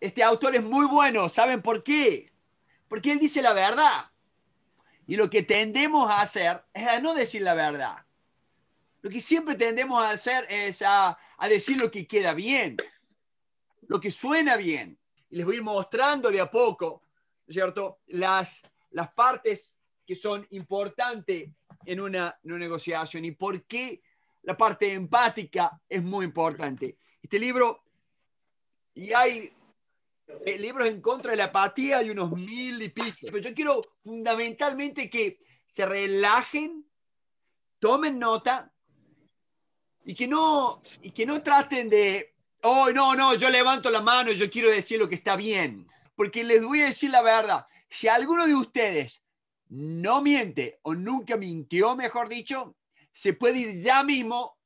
Este autor es muy bueno, ¿saben por qué? Porque él dice la verdad. Y lo que tendemos a hacer es a no decir la verdad. Lo que siempre tendemos a hacer es a, decir lo que queda bien, lo que suena bien. Y les voy a ir mostrando de a poco, ¿cierto? Las, las partes que son importantes en una negociación y por qué la parte empática es muy importante. Este libro, y hay eh, libros en contra de la apatía y unos mil y pico. Pero yo quiero fundamentalmente que se relajen, tomen nota y que no, y que no traten de, oh, no, no, yo levanto la mano y yo quiero decir lo que está bien. Porque les voy a decir la verdad, si alguno de ustedes no miente o nunca mintió, mejor dicho, se puede ir ya mismo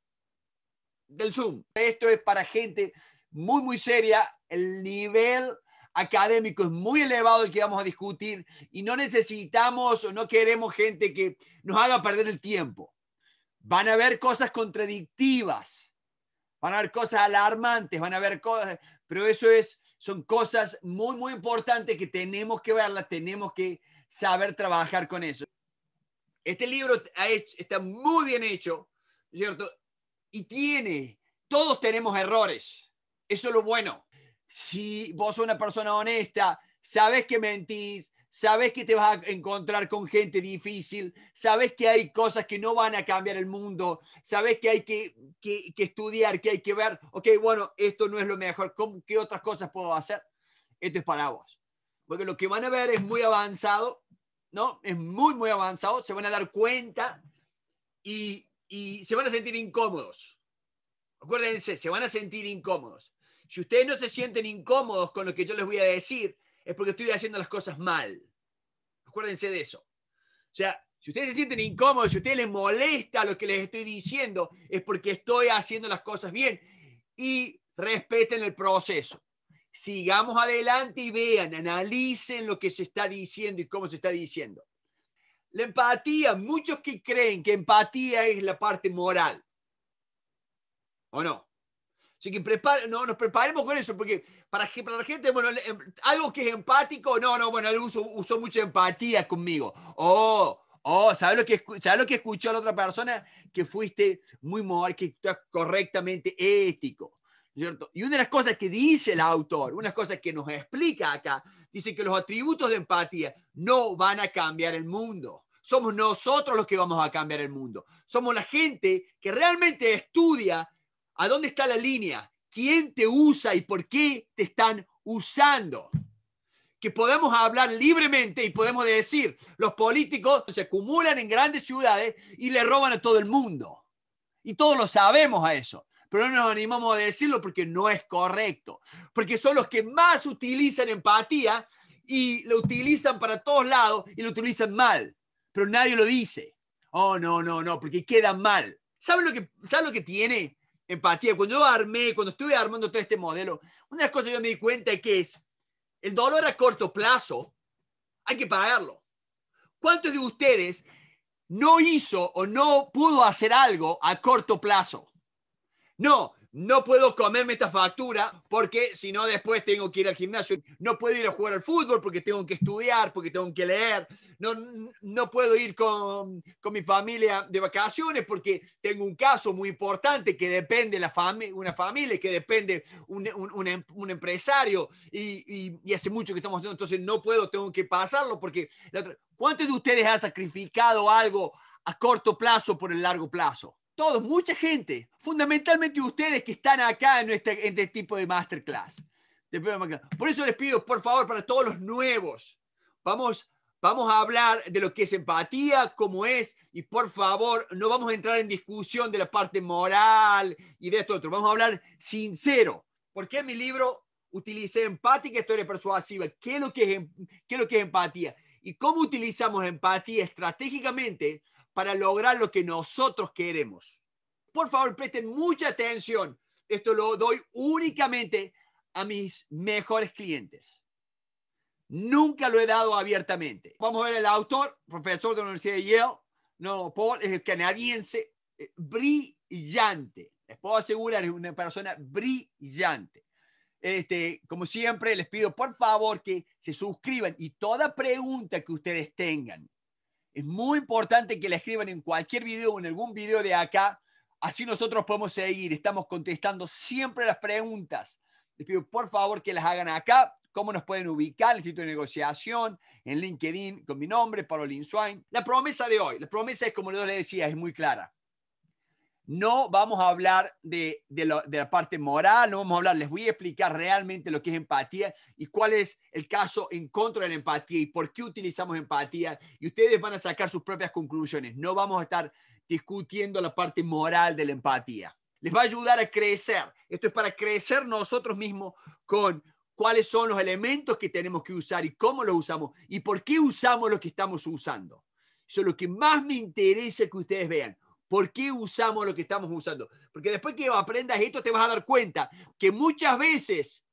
del Zoom. Esto es para gente muy, muy seria el nivel académico es muy elevado el que vamos a discutir y no necesitamos o no queremos gente que nos haga perder el tiempo. Van a haber cosas contradictivas, van a haber cosas alarmantes, van a haber cosas, pero eso es, son cosas muy, muy importantes que tenemos que verlas, tenemos que saber trabajar con eso. Este libro está muy bien hecho, ¿cierto? Y tiene, todos tenemos errores, eso es lo bueno si vos sos una persona honesta, sabes que mentís, sabes que te vas a encontrar con gente difícil, sabes que hay cosas que no van a cambiar el mundo, sabes que hay que, estudiar, que hay que ver, ok, bueno, esto no es lo mejor, ¿qué otras cosas puedo hacer? Esto es para vos. Porque lo que van a ver es muy avanzado, ¿no? Es muy, muy avanzado, se van a dar cuenta y, y se van a sentir incómodos. Acuérdense, se van a sentir incómodos. Si ustedes no se sienten incómodos con lo que yo les voy a decir, es porque estoy haciendo las cosas mal. Acuérdense de eso. O sea, si ustedes se sienten incómodos, si a ustedes les molesta lo que les estoy diciendo, es porque estoy haciendo las cosas bien. Y respeten el proceso. Sigamos adelante y vean, analicen lo que se está diciendo y cómo se está diciendo. La empatía, muchos que creen que empatía es la parte moral. ¿O no? Así que prepare, no, nos preparemos con eso, porque para, para la gente, bueno, em, algo que es empático, no, no, bueno, él usó, usó mucha empatía conmigo. Oh, oh, ¿sabes lo, que, ¿sabes lo que escuchó la otra persona? Que fuiste muy moral, que estás correctamente ético. ¿cierto? Y una de las cosas que dice el autor, una de las cosas que nos explica acá, dice que los atributos de empatía no van a cambiar el mundo. Somos nosotros los que vamos a cambiar el mundo. Somos la gente que realmente estudia ¿A dónde está la línea? ¿Quién te usa y por qué te están usando? Que podemos hablar libremente y podemos decir, los políticos se acumulan en grandes ciudades y le roban a todo el mundo. Y todos lo sabemos a eso pero no nos animamos a decirlo porque no es correcto, porque son los que más utilizan empatía y lo utilizan para todos lados y lo utilizan mal, pero nadie lo dice. Oh, no, no, no, porque queda mal. ¿Saben lo que, lo que tiene empatía. Cuando yo armé, cuando estuve armando todo este modelo, una de las cosas que yo me di cuenta es que es el dolor a corto plazo, hay que pagarlo. ¿Cuántos de ustedes no hizo o no pudo hacer algo a corto plazo? No, no puedo comerme esta factura porque si no después tengo que ir al gimnasio, no puedo ir a jugar al fútbol porque tengo que estudiar, porque tengo que leer, no, puedo ir con, mi familia de vacaciones porque tengo un caso muy importante que depende la una familia, que depende un, un, em-, empresario y, y, hace mucho que estamos haciendo, entonces no puedo, tengo que pasarlo porque... ¿Cuántos de ustedes han sacrificado algo a corto plazo por el largo plazo? todos, mucha gente, fundamentalmente ustedes que están acá en este, este tipo de masterclass, Por eso les pido, por favor, para todos los nuevos, vamos, vamos a hablar de lo que es empatía, cómo es, y por favor, no vamos a entrar en discusión de la parte moral y de esto otro. Vamos a hablar sincero. porque en mi libro utilicé empática historia persuasiva? ¿Qué es lo que es, em, qué es, lo que es empatía? ¿Y cómo utilizamos empatía estratégicamente para lograr lo que nosotros queremos. Por favor, presten mucha atención. Esto lo doy únicamente a mis mejores clientes. Nunca lo he dado abiertamente. Vamos a ver el autor, profesor de la Universidad de Yale. No, Paul es canadiense, eh, brillante. Les puedo asegurar, es una persona brillante. Este, como siempre, les pido por favor que se suscriban y toda pregunta que ustedes tengan es muy importante que la escriban en cualquier video o en algún video de acá. Así nosotros podemos seguir. Estamos contestando siempre las preguntas. Les pido por favor que las hagan acá. Cómo nos pueden ubicar, el sitio de Negociación, en LinkedIn, con mi nombre, Pauline Linswain. La promesa de hoy, la promesa es como yo les decía, es muy clara. No vamos a hablar de, la parte moral, no vamos a hablar, les voy a explicar realmente lo que es empatía y cuál es el caso en contra de la empatía y por qué utilizamos empatía. Y ustedes van a sacar sus propias conclusiones. No vamos a estar discutiendo la parte moral de la empatía. Les va a ayudar a crecer. Esto es para crecer nosotros mismos con cuáles son los elementos que tenemos que usar y cómo los usamos y por qué usamos lo que estamos usando. Eso es lo que más me interesa que ustedes vean. ¿Por qué usamos lo que estamos usando? Porque después que aprendas esto te vas a dar cuenta que muchas veces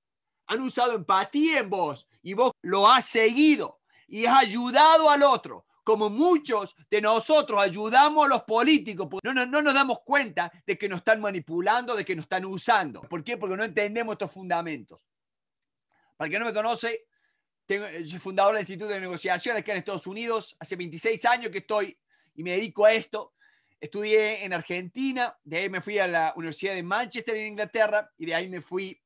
han usado empatía en vos y vos lo has seguido y has ayudado al otro como muchos de nosotros ayudamos a los políticos, no, no, nos damos cuenta de que nos están manipulando, de que nos están usando. ¿Por qué? Porque no entendemos estos fundamentos. Para el que no me conoce, soy fundador del Instituto de Negociación aquí en Estados Unidos, hace 26 años que estoy y me dedico a esto. Estudié en Argentina, de ahí me fui a la Universidad de Manchester en Inglaterra y de ahí me fui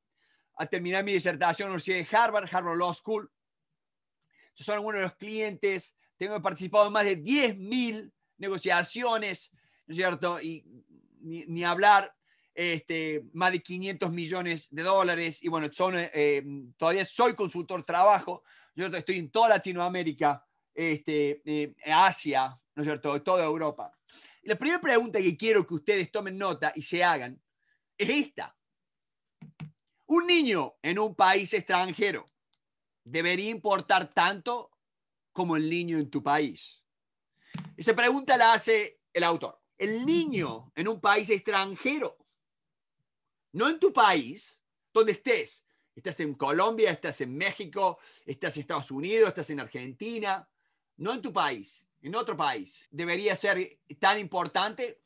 a terminar mi disertación en la Universidad de Harvard, Harvard Law School. son algunos de los clientes. Tengo participado en más de 10.000 negociaciones, ¿no es cierto? Y ni, hablar, este, más de 500 millones de dólares. Y bueno, son, eh, em, todavía soy consultor trabajo. Yo estoy en toda Latinoamérica, este, eh, Asia, ¿no es cierto? Toda Europa. La primera pregunta que quiero que ustedes tomen nota y se hagan es esta. ¿Un niño en un país extranjero debería importar tanto como el niño en tu país? Esa pregunta la hace el autor. El niño en un país extranjero, no en tu país, donde estés. Estás en Colombia, estás en México, estás en Estados Unidos, estás en Argentina, no en tu país en otro país debería ser tan importante.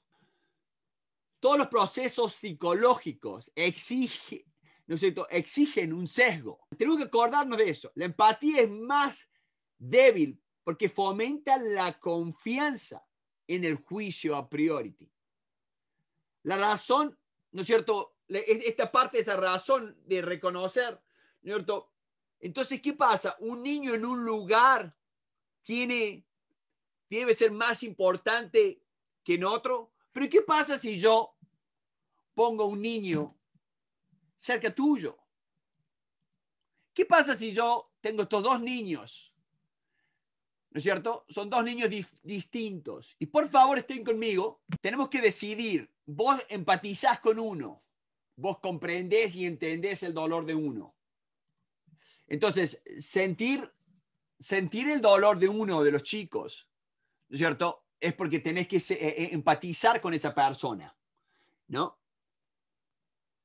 Todos los procesos psicológicos exigen, ¿no es cierto? exigen un sesgo. Tenemos que acordarnos de eso. La empatía es más débil porque fomenta la confianza en el juicio a priori. La razón, ¿no es cierto? Esta parte de esa razón de reconocer, ¿no es cierto? Entonces, ¿qué pasa? Un niño en un lugar tiene debe ser más importante que en otro. Pero ¿qué pasa si yo pongo un niño cerca tuyo? ¿Qué pasa si yo tengo estos dos niños? ¿No es cierto? Son dos niños distintos. Y por favor estén conmigo. Tenemos que decidir. Vos empatizás con uno. Vos comprendés y entendés el dolor de uno. Entonces, sentir, sentir el dolor de uno de los chicos es cierto? Es porque tenés que eh, eh, empatizar con esa persona, ¿no?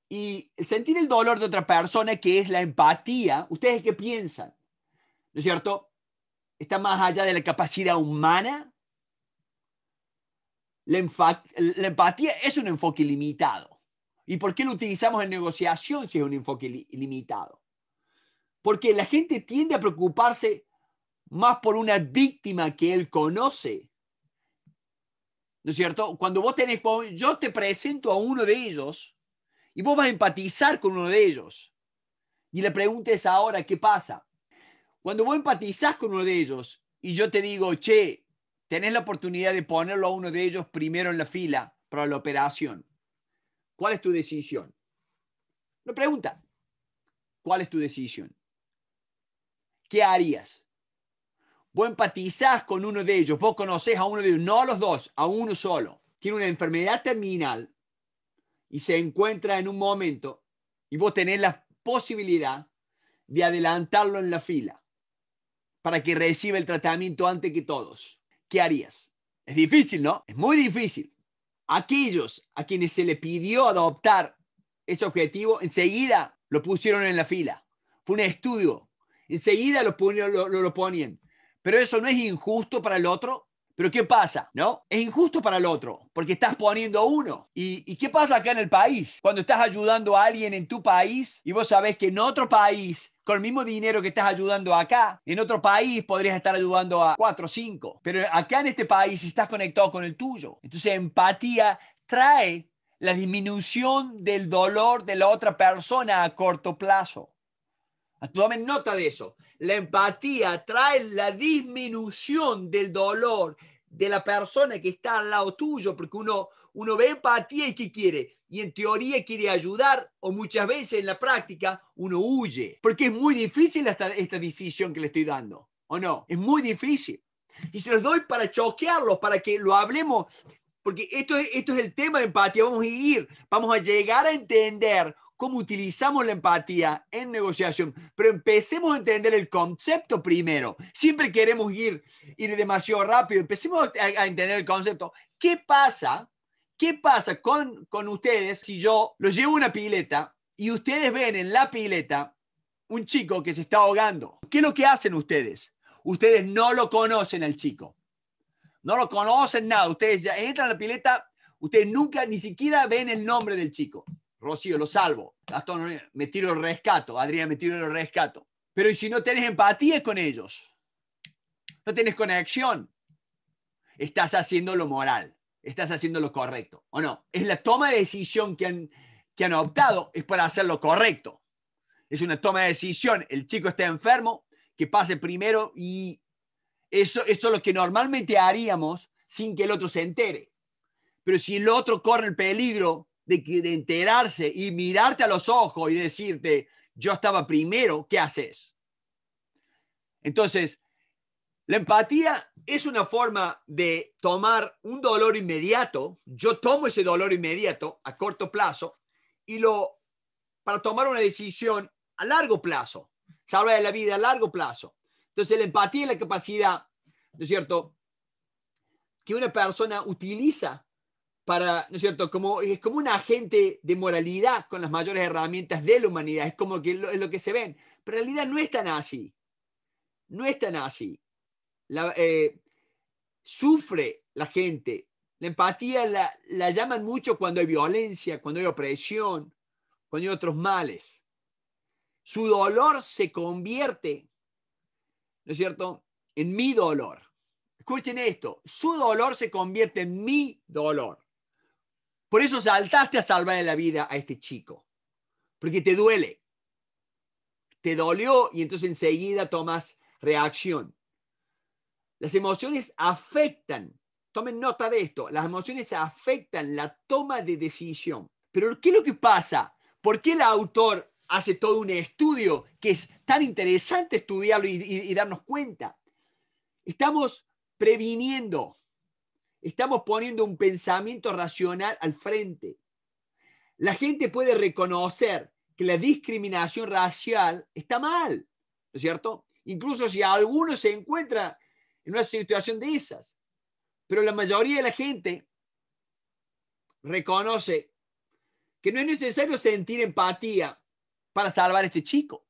Y sentir el dolor de otra persona, que es la empatía, ¿ustedes qué piensan? ¿No es cierto? ¿Está más allá de la capacidad humana? La, empatía es un enfoque limitado. ¿Y por qué lo utilizamos en negociación si es un enfoque limitado? Porque la gente tiende a preocuparse más por una víctima que él conoce. ¿No es cierto? Cuando vos tenés, yo te presento a uno de ellos y vos vas a empatizar con uno de ellos. Y le preguntes ahora, ¿qué pasa? Cuando vos empatizás con uno de ellos y yo te digo, che, tenés la oportunidad de ponerlo a uno de ellos primero en la fila para la operación, ¿cuál es tu decisión? Lo pregunta, ¿cuál es tu decisión? ¿Qué harías? vos empatizás con uno de ellos, vos conocés a uno de ellos, no a los dos, a uno solo. Tiene una enfermedad terminal y se encuentra en un momento y vos tenés la posibilidad de adelantarlo en la fila para que reciba el tratamiento antes que todos. ¿Qué harías? Es difícil, ¿no? Es muy difícil. Aquellos a quienes se le pidió adoptar ese objetivo, enseguida lo pusieron en la fila. Fue un estudio. Enseguida lo, lo ponían pero eso no es injusto para el otro. Pero ¿qué pasa? ¿No? Es injusto para el otro, porque estás poniendo uno. ¿Y, qué pasa acá en el país? Cuando estás ayudando a alguien en tu país y vos sabés que en otro país, con el mismo dinero que estás ayudando acá, en otro país podrías estar ayudando a cuatro o cinco. Pero acá en este país estás conectado con el tuyo. Entonces, empatía trae la disminución del dolor de la otra persona a corto plazo. Tomen nota de eso la empatía trae la disminución del dolor de la persona que está al lado tuyo, porque uno, uno ve empatía y ¿qué quiere? Y en teoría quiere ayudar, o muchas veces en la práctica uno huye, porque es muy difícil esta, esta decisión que le estoy dando, ¿o no? Es muy difícil. Y se los doy para choquearlos, para que lo hablemos, porque esto es, esto es el tema de empatía, vamos a ir, vamos a llegar a entender cómo utilizamos la empatía en negociación, pero empecemos a entender el concepto primero. Siempre queremos ir, ir demasiado rápido, empecemos a, entender el concepto. ¿Qué pasa? ¿Qué pasa con, ustedes si yo los llevo a una pileta y ustedes ven en la pileta un chico que se está ahogando? ¿Qué es lo que hacen ustedes? Ustedes no lo conocen al chico. No lo conocen nada. Ustedes ya entran a la pileta, ustedes nunca ni siquiera ven el nombre del chico. Rocío, lo salvo. Gastón, me tiro el rescato. Adrián, me tiro el rescato. Pero si no tenés empatía con ellos? No tenés conexión. Estás haciendo lo moral. Estás haciendo lo correcto. ¿O no? Es la toma de decisión que han, que han optado. Es para hacer lo correcto. Es una toma de decisión. El chico está enfermo. Que pase primero. Y eso, eso es lo que normalmente haríamos sin que el otro se entere. Pero si el otro corre el peligro de, enterarse y mirarte a los ojos y decirte, yo estaba primero, ¿qué haces? Entonces, la empatía es una forma de tomar un dolor inmediato, yo tomo ese dolor inmediato a corto plazo y lo para tomar una decisión a largo plazo. Se habla de la vida a largo plazo. Entonces, la empatía es la capacidad, ¿no es cierto?, que una persona utiliza ¿no es cierto? Como, es como un agente de moralidad con las mayores herramientas de la humanidad, es como que es lo que se ven, pero en realidad no es tan así, no es tan así. Eh, sufre la gente, la empatía la, la llaman mucho cuando hay violencia, cuando hay opresión, cuando hay otros males. Su dolor se convierte, ¿no es cierto?, en mi dolor. Escuchen esto, su dolor se convierte en mi dolor. Por eso saltaste a salvarle la vida a este chico, porque te duele. Te dolió y entonces enseguida tomas reacción. Las emociones afectan, tomen nota de esto, las emociones afectan la toma de decisión. Pero ¿qué es lo que pasa? ¿Por qué el autor hace todo un estudio que es tan interesante estudiarlo y, y darnos cuenta? Estamos previniendo Estamos poniendo un pensamiento racional al frente. La gente puede reconocer que la discriminación racial está mal, ¿no es cierto? Incluso si alguno se encuentra en una situación de esas. Pero la mayoría de la gente reconoce que no es necesario sentir empatía para salvar a este chico.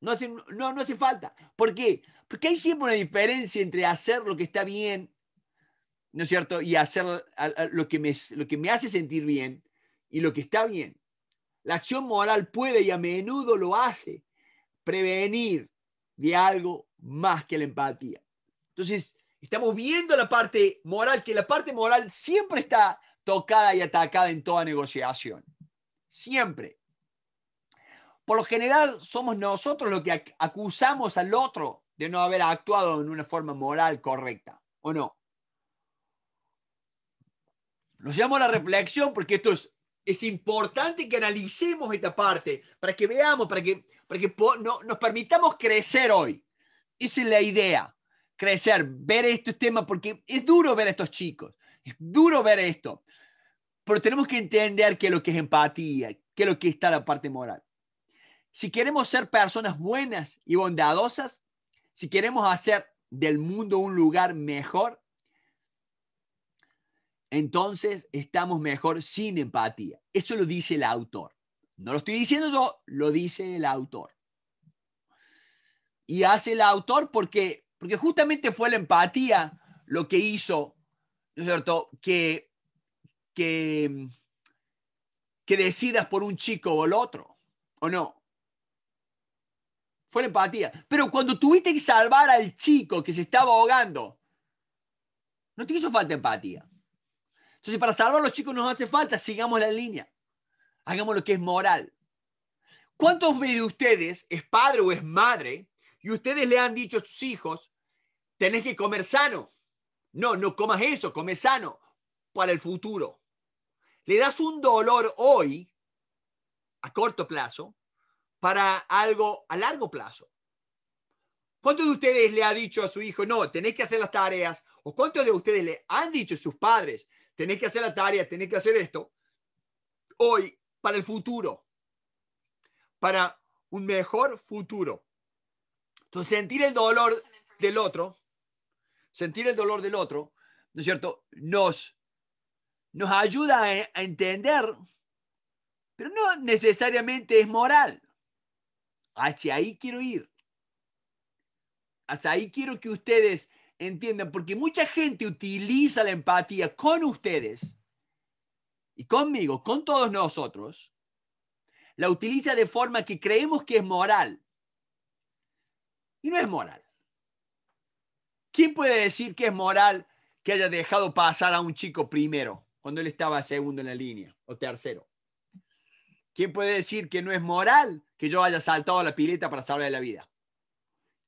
No hace, no, no hace falta. ¿Por qué? Porque hay siempre una diferencia entre hacer lo que está bien ¿no es cierto? Y hacer lo que, me, lo que me hace sentir bien y lo que está bien. La acción moral puede y a menudo lo hace prevenir de algo más que la empatía. Entonces, estamos viendo la parte moral, que la parte moral siempre está tocada y atacada en toda negociación. Siempre. Por lo general, somos nosotros los que acusamos al otro de no haber actuado en una forma moral correcta, ¿o no? Nos llamo a la reflexión porque esto es, es importante que analicemos esta parte, para que veamos, para que, para que no, nos permitamos crecer hoy. Esa es la idea, crecer, ver estos temas, porque es duro ver a estos chicos, es duro ver esto, pero tenemos que entender qué es lo que es empatía, qué es lo que está la parte moral. Si queremos ser personas buenas y bondadosas, si queremos hacer del mundo un lugar mejor, entonces estamos mejor sin empatía. Eso lo dice el autor. No lo estoy diciendo yo, lo dice el autor. Y hace el autor porque, porque justamente fue la empatía lo que hizo, es cierto?, que, que, que decidas por un chico o el otro, ¿o no? Fue la empatía. Pero cuando tuviste que salvar al chico que se estaba ahogando, no te hizo falta empatía. Entonces, para salvar a los chicos nos hace falta, sigamos la línea. Hagamos lo que es moral. ¿Cuántos de ustedes es padre o es madre y ustedes le han dicho a sus hijos, tenés que comer sano? No, no comas eso, come sano para el futuro. Le das un dolor hoy, a corto plazo, para algo a largo plazo. ¿Cuántos de ustedes le ha dicho a su hijo, no, tenés que hacer las tareas? ¿O cuántos de ustedes le han dicho a sus padres, tenés que hacer la tarea, tenés que hacer esto, hoy, para el futuro, para un mejor futuro. Entonces, sentir el dolor del otro, sentir el dolor del otro, ¿no es cierto? Nos, nos ayuda a entender, pero no necesariamente es moral. Hacia ahí quiero ir. Hacia ahí quiero que ustedes entiendan, porque mucha gente utiliza la empatía con ustedes y conmigo, con todos nosotros, la utiliza de forma que creemos que es moral. Y no es moral. ¿Quién puede decir que es moral que haya dejado pasar a un chico primero cuando él estaba segundo en la línea o tercero? ¿Quién puede decir que no es moral que yo haya saltado la pileta para salvar la vida?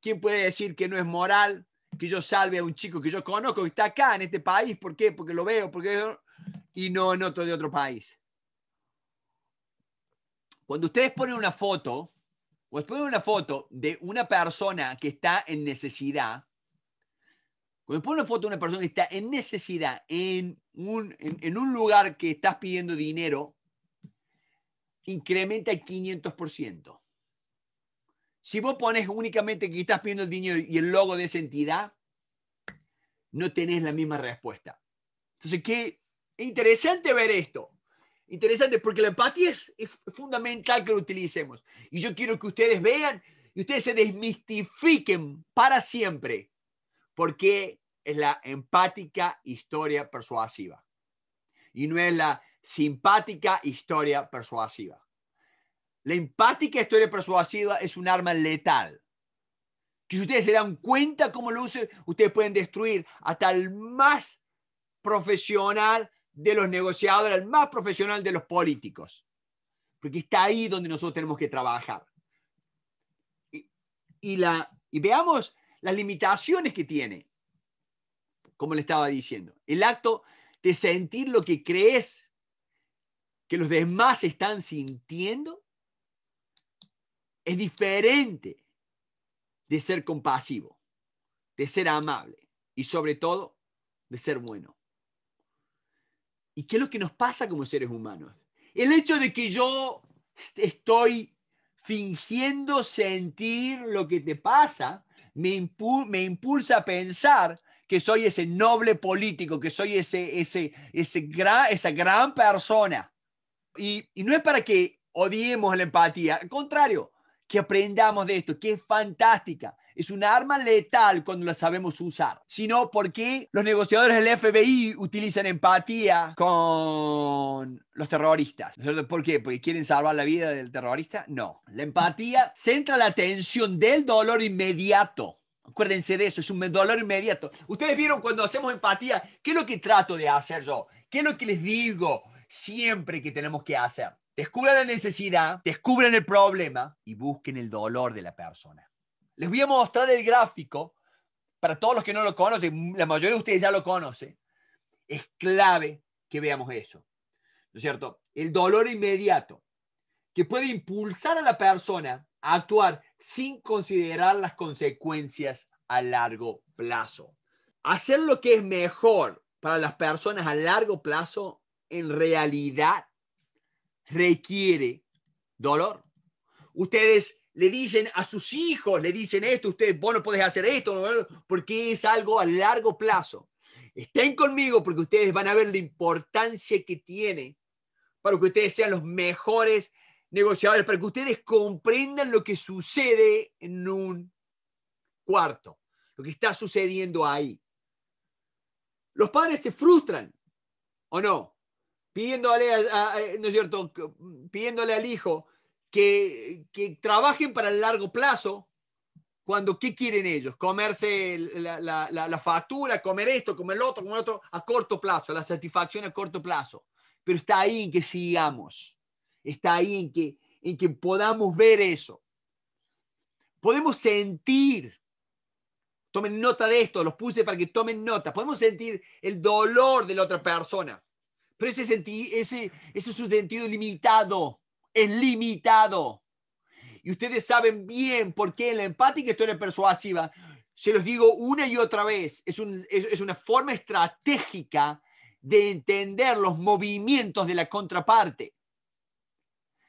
¿Quién puede decir que no es moral que yo salve a un chico que yo conozco que está acá en este país. ¿Por qué? Porque lo veo, porque y no en otro de otro país. Cuando ustedes ponen una foto, o ponen una foto de una persona que está en necesidad, cuando ponen una foto de una persona que está en necesidad en un, en, un lugar que estás pidiendo dinero, incrementa el 500%. Si vos pones únicamente que estás pidiendo el dinero y el logo de esa entidad, no tenés la misma respuesta. Entonces, qué interesante ver esto. Interesante, porque la empatía es, fundamental que lo utilicemos. Y yo quiero que ustedes vean y ustedes se desmistifiquen para siempre, porque es la empática historia persuasiva. Y no es la simpática historia persuasiva. La empática historia persuasiva es un arma letal. Que Si ustedes se dan cuenta cómo lo usan, ustedes pueden destruir hasta el más profesional de los negociadores, al más profesional de los políticos. Porque está ahí donde nosotros tenemos que trabajar. Y, y veamos las limitaciones que tiene, como le estaba diciendo. El acto de sentir lo que crees que los demás están sintiendo es diferente de ser compasivo, de ser amable y sobre todo de ser bueno. ¿Y qué es lo que nos pasa como seres humanos? El hecho de que yo estoy fingiendo sentir lo que te pasa, me, impulsa a pensar que soy ese noble político, que soy ese, ese, ese gran, esa gran persona. Y, y, no es para que odiemos la empatía, al contrario, que aprendamos de esto, que es fantástica. Es un arma letal cuando la sabemos usar. Sino porque los negociadores del FBI utilizan empatía con los terroristas. ¿Por qué? ¿Porque quieren salvar la vida del terrorista? No. La empatía centra la atención del dolor inmediato. Acuérdense de eso, es un dolor inmediato. Ustedes vieron cuando hacemos empatía, ¿qué es lo que trato de hacer yo? ¿Qué es lo que les digo siempre que tenemos que hacer? Descubran la necesidad, descubran el problema y busquen el dolor de la persona. Les voy a mostrar el gráfico para todos los que no lo conocen, la mayoría de ustedes ya lo conocen. Es clave que veamos eso. ¿No es cierto? El dolor inmediato que puede impulsar a la persona a actuar sin considerar las consecuencias a largo plazo. Hacer lo que es mejor para las personas a largo plazo en realidad requiere dolor. Ustedes le dicen a sus hijos, le dicen esto, ustedes, vos no podés hacer esto, porque es algo a largo plazo. Estén conmigo porque ustedes van a ver la importancia que tiene para que ustedes sean los mejores negociadores, para que ustedes comprendan lo que sucede en un cuarto, lo que está sucediendo ahí. Los padres se frustran, ¿o no? pidiéndole, ¿no es cierto? pidiéndole al hijo que, que, trabajen para el largo plazo, cuando ¿qué quieren ellos? Comerse la, la, la, factura, comer esto, comer lo otro, comer lo otro, a corto plazo, la satisfacción a corto plazo. Pero está ahí en que sigamos, está ahí en que, en que podamos ver eso. Podemos sentir Tomen nota de esto, los puse para que tomen nota. Podemos sentir el dolor de la otra persona. Pero ese, senti ese, ese sentido limitado, es limitado. Y ustedes saben bien por qué la empática historia persuasiva, se los digo una y otra vez, es, un, es una forma estratégica de entender los movimientos de la contraparte.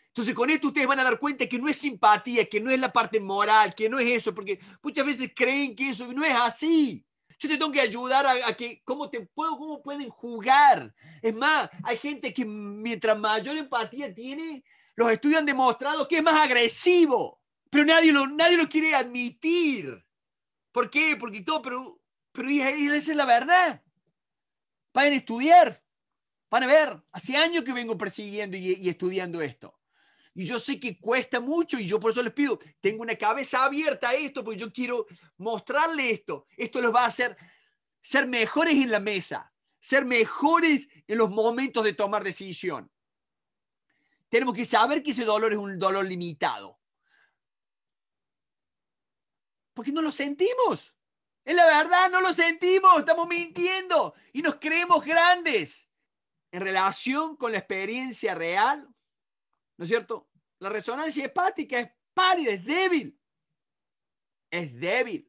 Entonces, con esto ustedes van a dar cuenta que no es simpatía, que no es la parte moral, que no es eso, porque muchas veces creen que eso no es así. Yo te tengo que ayudar a, que, ¿cómo te puedo, cómo pueden jugar? Es más, hay gente que mientras mayor empatía tiene, los estudios han demostrado que es más agresivo, pero nadie lo, nadie lo quiere admitir. ¿Por qué? Porque todo, pero, pero esa es la verdad. Van a estudiar, van a ver. Hace años que vengo persiguiendo y estudiando esto. Y yo sé que cuesta mucho y yo por eso les pido, tengo una cabeza abierta a esto, porque yo quiero mostrarle esto. Esto los va a hacer ser mejores en la mesa, ser mejores en los momentos de tomar decisión. Tenemos que saber que ese dolor es un dolor limitado. Porque no lo sentimos. Es la verdad, no lo sentimos, estamos mintiendo y nos creemos grandes. En relación con la experiencia real, ¿No es cierto? La resonancia hepática es pálida, es débil. Es débil.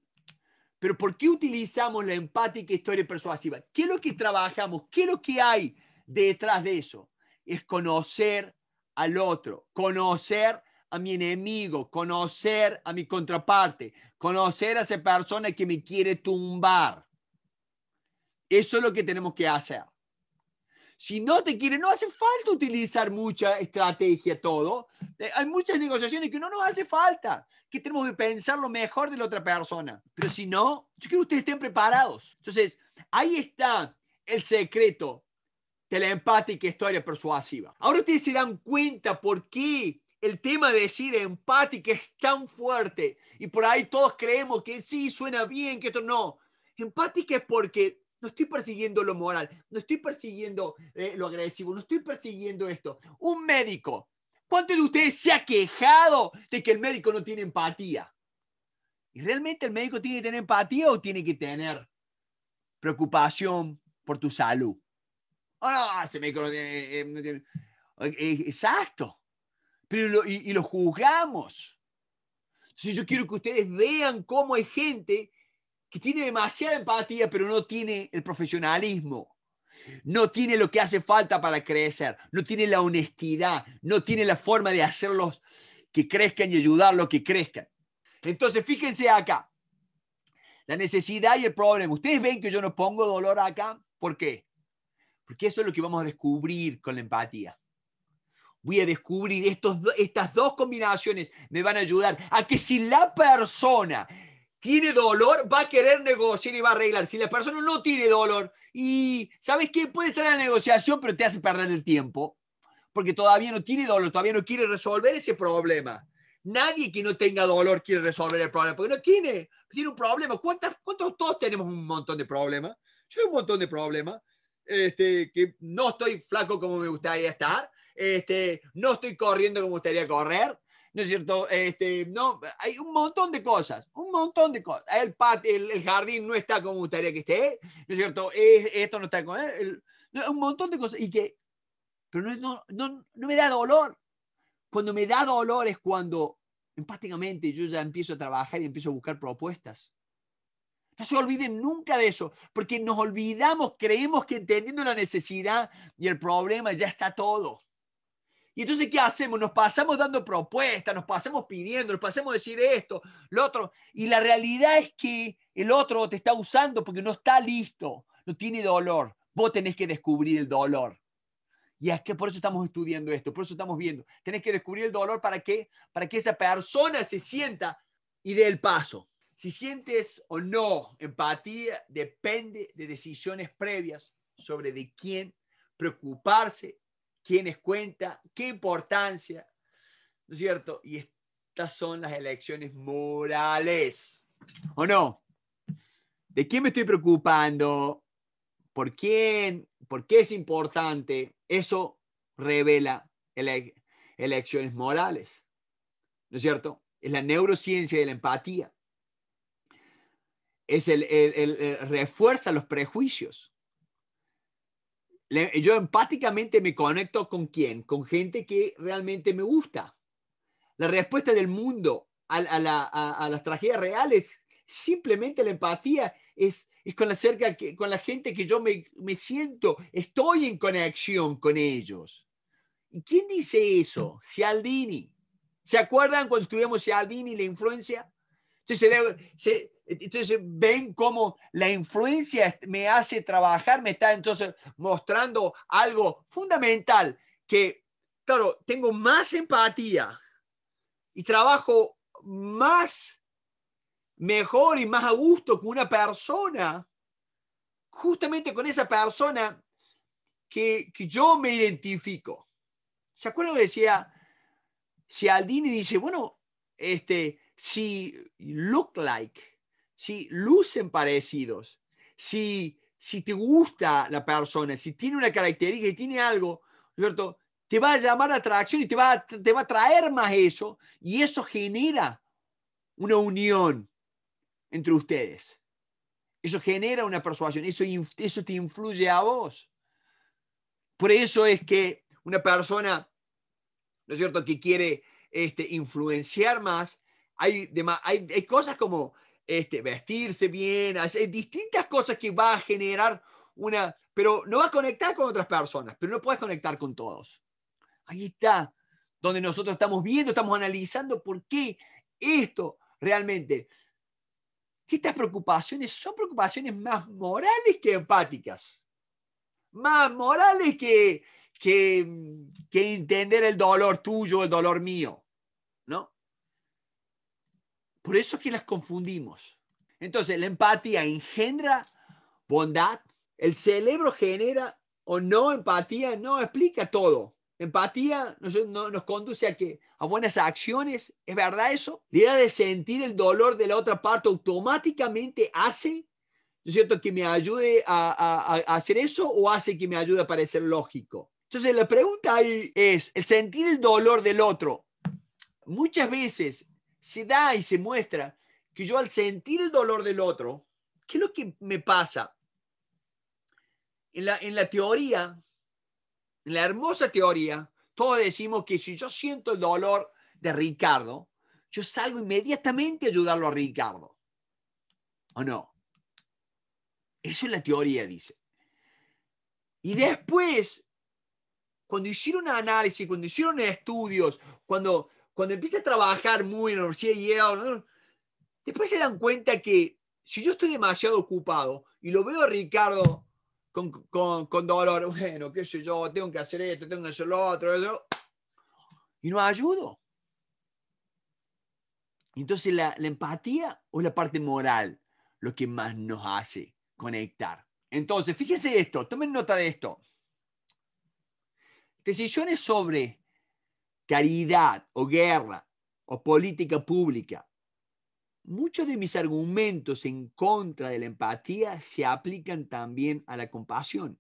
Pero ¿por qué utilizamos la empática historia persuasiva? ¿Qué es lo que trabajamos? ¿Qué es lo que hay detrás de eso? Es conocer al otro, conocer a mi enemigo, conocer a mi contraparte, conocer a esa persona que me quiere tumbar. Eso es lo que tenemos que hacer. Si no te quiere, no hace falta utilizar mucha estrategia, todo. Eh, hay muchas negociaciones que no nos hace falta, que tenemos que pensar lo mejor de la otra persona. Pero si no, yo quiero que ustedes estén preparados. Entonces, ahí está el secreto de la empática historia persuasiva. Ahora ustedes se dan cuenta por qué el tema de decir empática es tan fuerte y por ahí todos creemos que sí, suena bien, que esto no. Empática es porque no estoy persiguiendo lo moral, no estoy persiguiendo eh, lo agresivo, no estoy persiguiendo esto. Un médico, ¿cuántos de ustedes se ha quejado de que el médico no tiene empatía? ¿Y realmente el médico tiene que tener empatía o tiene que tener preocupación por tu salud? Oh, no, ese médico no tiene, eh, eh, exacto. Pero y, lo juzgamos. Entonces yo quiero que ustedes vean cómo hay gente que tiene demasiada empatía, pero no tiene el profesionalismo, no tiene lo que hace falta para crecer, no tiene la honestidad, no tiene la forma de hacerlos que crezcan y ayudarlos que crezcan. Entonces, fíjense acá, la necesidad y el problema. Ustedes ven que yo no pongo dolor acá, ¿por qué? Porque eso es lo que vamos a descubrir con la empatía. Voy a descubrir estos, estas dos combinaciones, me van a ayudar a que si la persona tiene dolor, va a querer negociar y va a arreglar. Si la persona no tiene dolor y, ¿sabes qué? Puede estar en la negociación, pero te hace perder el tiempo, porque todavía no tiene dolor, todavía no quiere resolver ese problema. Nadie que no tenga dolor quiere resolver el problema, porque no tiene, tiene un problema. ¿Cuántos ¿Cuántos todos tenemos un montón de problemas? Yo tengo un montón de problemas, este, que no estoy flaco como me gustaría estar, este, no estoy corriendo como me gustaría correr, ¿no es cierto? Este, no, hay un montón de cosas, un montón de cosas. El, patio el, jardín no está como gustaría que esté, ¿no es cierto? esto no está con un montón de cosas. Y que, pero no, no, no, me da dolor. Cuando me da dolor es cuando empáticamente yo ya empiezo a trabajar y empiezo a buscar propuestas. No se olviden nunca de eso, porque nos olvidamos, creemos que entendiendo la necesidad y el problema ya está todo. Y entonces, ¿qué hacemos? Nos pasamos dando propuestas, nos pasamos pidiendo, nos pasamos decir esto, lo otro. Y la realidad es que el otro te está usando porque no está listo, no tiene dolor. Vos tenés que descubrir el dolor. Y es que por eso estamos estudiando esto, por eso estamos viendo. Tenés que descubrir el dolor para que, para que esa persona se sienta y dé el paso. Si sientes o no empatía, depende de decisiones previas sobre de quién preocuparse quiénes cuentan, qué importancia, ¿no es cierto? Y estas son las elecciones morales, ¿o no? ¿De quién me estoy preocupando? ¿Por quién? ¿Por qué es importante? Eso revela elecciones morales, ¿no es cierto? Es la neurociencia de la empatía. Es refuerza los prejuicios yo empáticamente me conecto con quién, con gente que realmente me gusta. La respuesta del mundo a, las tragedias reales, simplemente la empatía es, es con, la cerca con la gente que yo me, me siento, estoy en conexión con ellos. ¿Y quién dice eso? Mm. aldini ¿Se acuerdan cuando estudiamos Cialdini, la influencia? Entonces, se, entonces ven cómo la influencia me hace trabajar, me está entonces mostrando algo fundamental que, claro, tengo más empatía y trabajo más mejor y más a gusto con una persona, justamente con esa persona que, yo me identifico. ¿Se acuerdan lo que decía, si Aldini dice, bueno, este, si look like, si lucen parecidos, si, si te gusta la persona, si tiene una característica y tiene algo, ¿cierto? Te va a llamar atracción y te va, te va a traer más eso y eso genera una unión entre ustedes. Eso genera una persuasión, eso, eso te influye a vos. Por eso es que una persona, ¿no es cierto?, que quiere este, influenciar más, hay, hay, hay cosas como este, vestirse bien, hacer eh, distintas cosas que va a generar una, pero no va a conectar con otras personas, pero no puedes conectar con todos. Ahí está, donde nosotros estamos viendo, estamos analizando por qué esto realmente, estas preocupaciones son preocupaciones más morales que empáticas, más morales que, que, que entender el dolor tuyo, el dolor mío, ¿no? Por eso que las confundimos. Entonces, la empatía engendra bondad. El cerebro genera o no empatía, no explica todo. Empatía nos, conduce a, que, a buenas acciones. ¿Es verdad eso? La idea de sentir el dolor de la otra parte automáticamente hace es cierto? Que me ayude a, a, hacer eso o hace que me ayude a parecer lógico. Entonces la pregunta ahí es, el sentir el dolor del otro, muchas veces se da y se muestra que yo al sentir el dolor del otro, ¿qué es lo que me pasa? En la, teoría, en la hermosa teoría, todos decimos que si yo siento el dolor de Ricardo, yo salgo inmediatamente a ayudarlo a Ricardo. ¿O no? Eso es la teoría, dice. Y después, cuando hicieron análisis, cuando hicieron estudios, cuando cuando empieza a trabajar muy en la Universidad después se dan cuenta que si yo estoy demasiado ocupado y lo veo a Ricardo con, dolor, bueno, qué sé yo, tengo que hacer esto, tengo que hacer lo otro, y no ayudo. Entonces la, la empatía o la parte moral lo que más nos hace conectar. Entonces, fíjense esto, tomen nota de esto. Decisiones sobre caridad o guerra o política pública. Muchos de mis argumentos en contra de la empatía se aplican también a la compasión.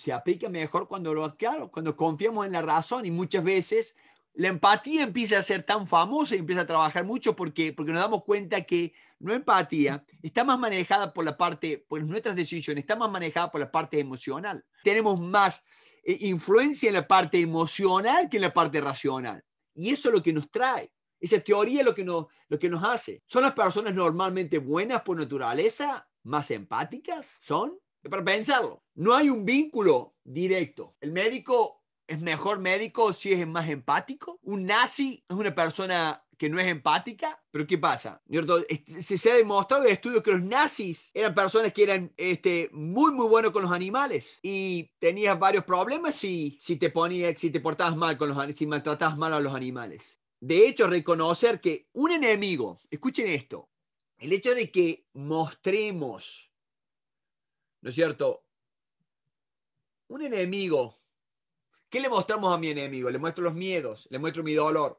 Se aplica mejor cuando lo aclaro, cuando confiamos en la razón y muchas veces la empatía empieza a ser tan famosa y empieza a trabajar mucho porque, porque nos damos cuenta que no empatía está más manejada por la parte, por nuestras decisiones, está más manejada por la parte emocional. Tenemos más e-, influencia en la parte emocional que en la parte racional. Y eso es lo que nos trae. Esa teoría es lo que nos, lo que nos hace. ¿Son las personas normalmente buenas por naturaleza? ¿Más empáticas? ¿Son? Para pensarlo, no hay un vínculo directo. El médico es mejor médico si es más empático. Un nazi es una persona que no es empática, pero ¿qué pasa? Este, se, ha demostrado en estudios que los nazis eran personas que eran este, muy, muy buenos con los animales y tenías varios problemas si, si, te, ponías, si te portabas mal con los animales, si maltratabas mal a los animales. De hecho, reconocer que un enemigo, escuchen esto, el hecho de que mostremos, ¿no es cierto? Un enemigo, ¿qué le mostramos a mi enemigo? Le muestro los miedos, le muestro mi dolor,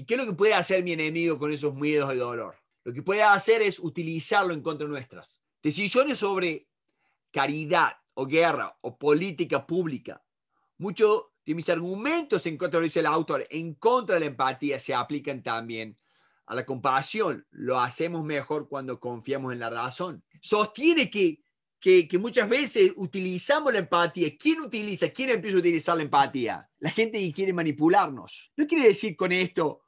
¿Y qué es lo que puede hacer mi enemigo con esos miedos de dolor? Lo que puede hacer es utilizarlo en contra nuestras. Decisiones sobre caridad o guerra o política pública. Muchos de mis argumentos en contra, lo dice el autor, en contra de la empatía se aplican también a la compasión. Lo hacemos mejor cuando confiamos en la razón. Sostiene que, que, que, muchas veces utilizamos la empatía. ¿Quién utiliza? ¿Quién empieza a utilizar la empatía? La gente que quiere manipularnos. No quiere decir con esto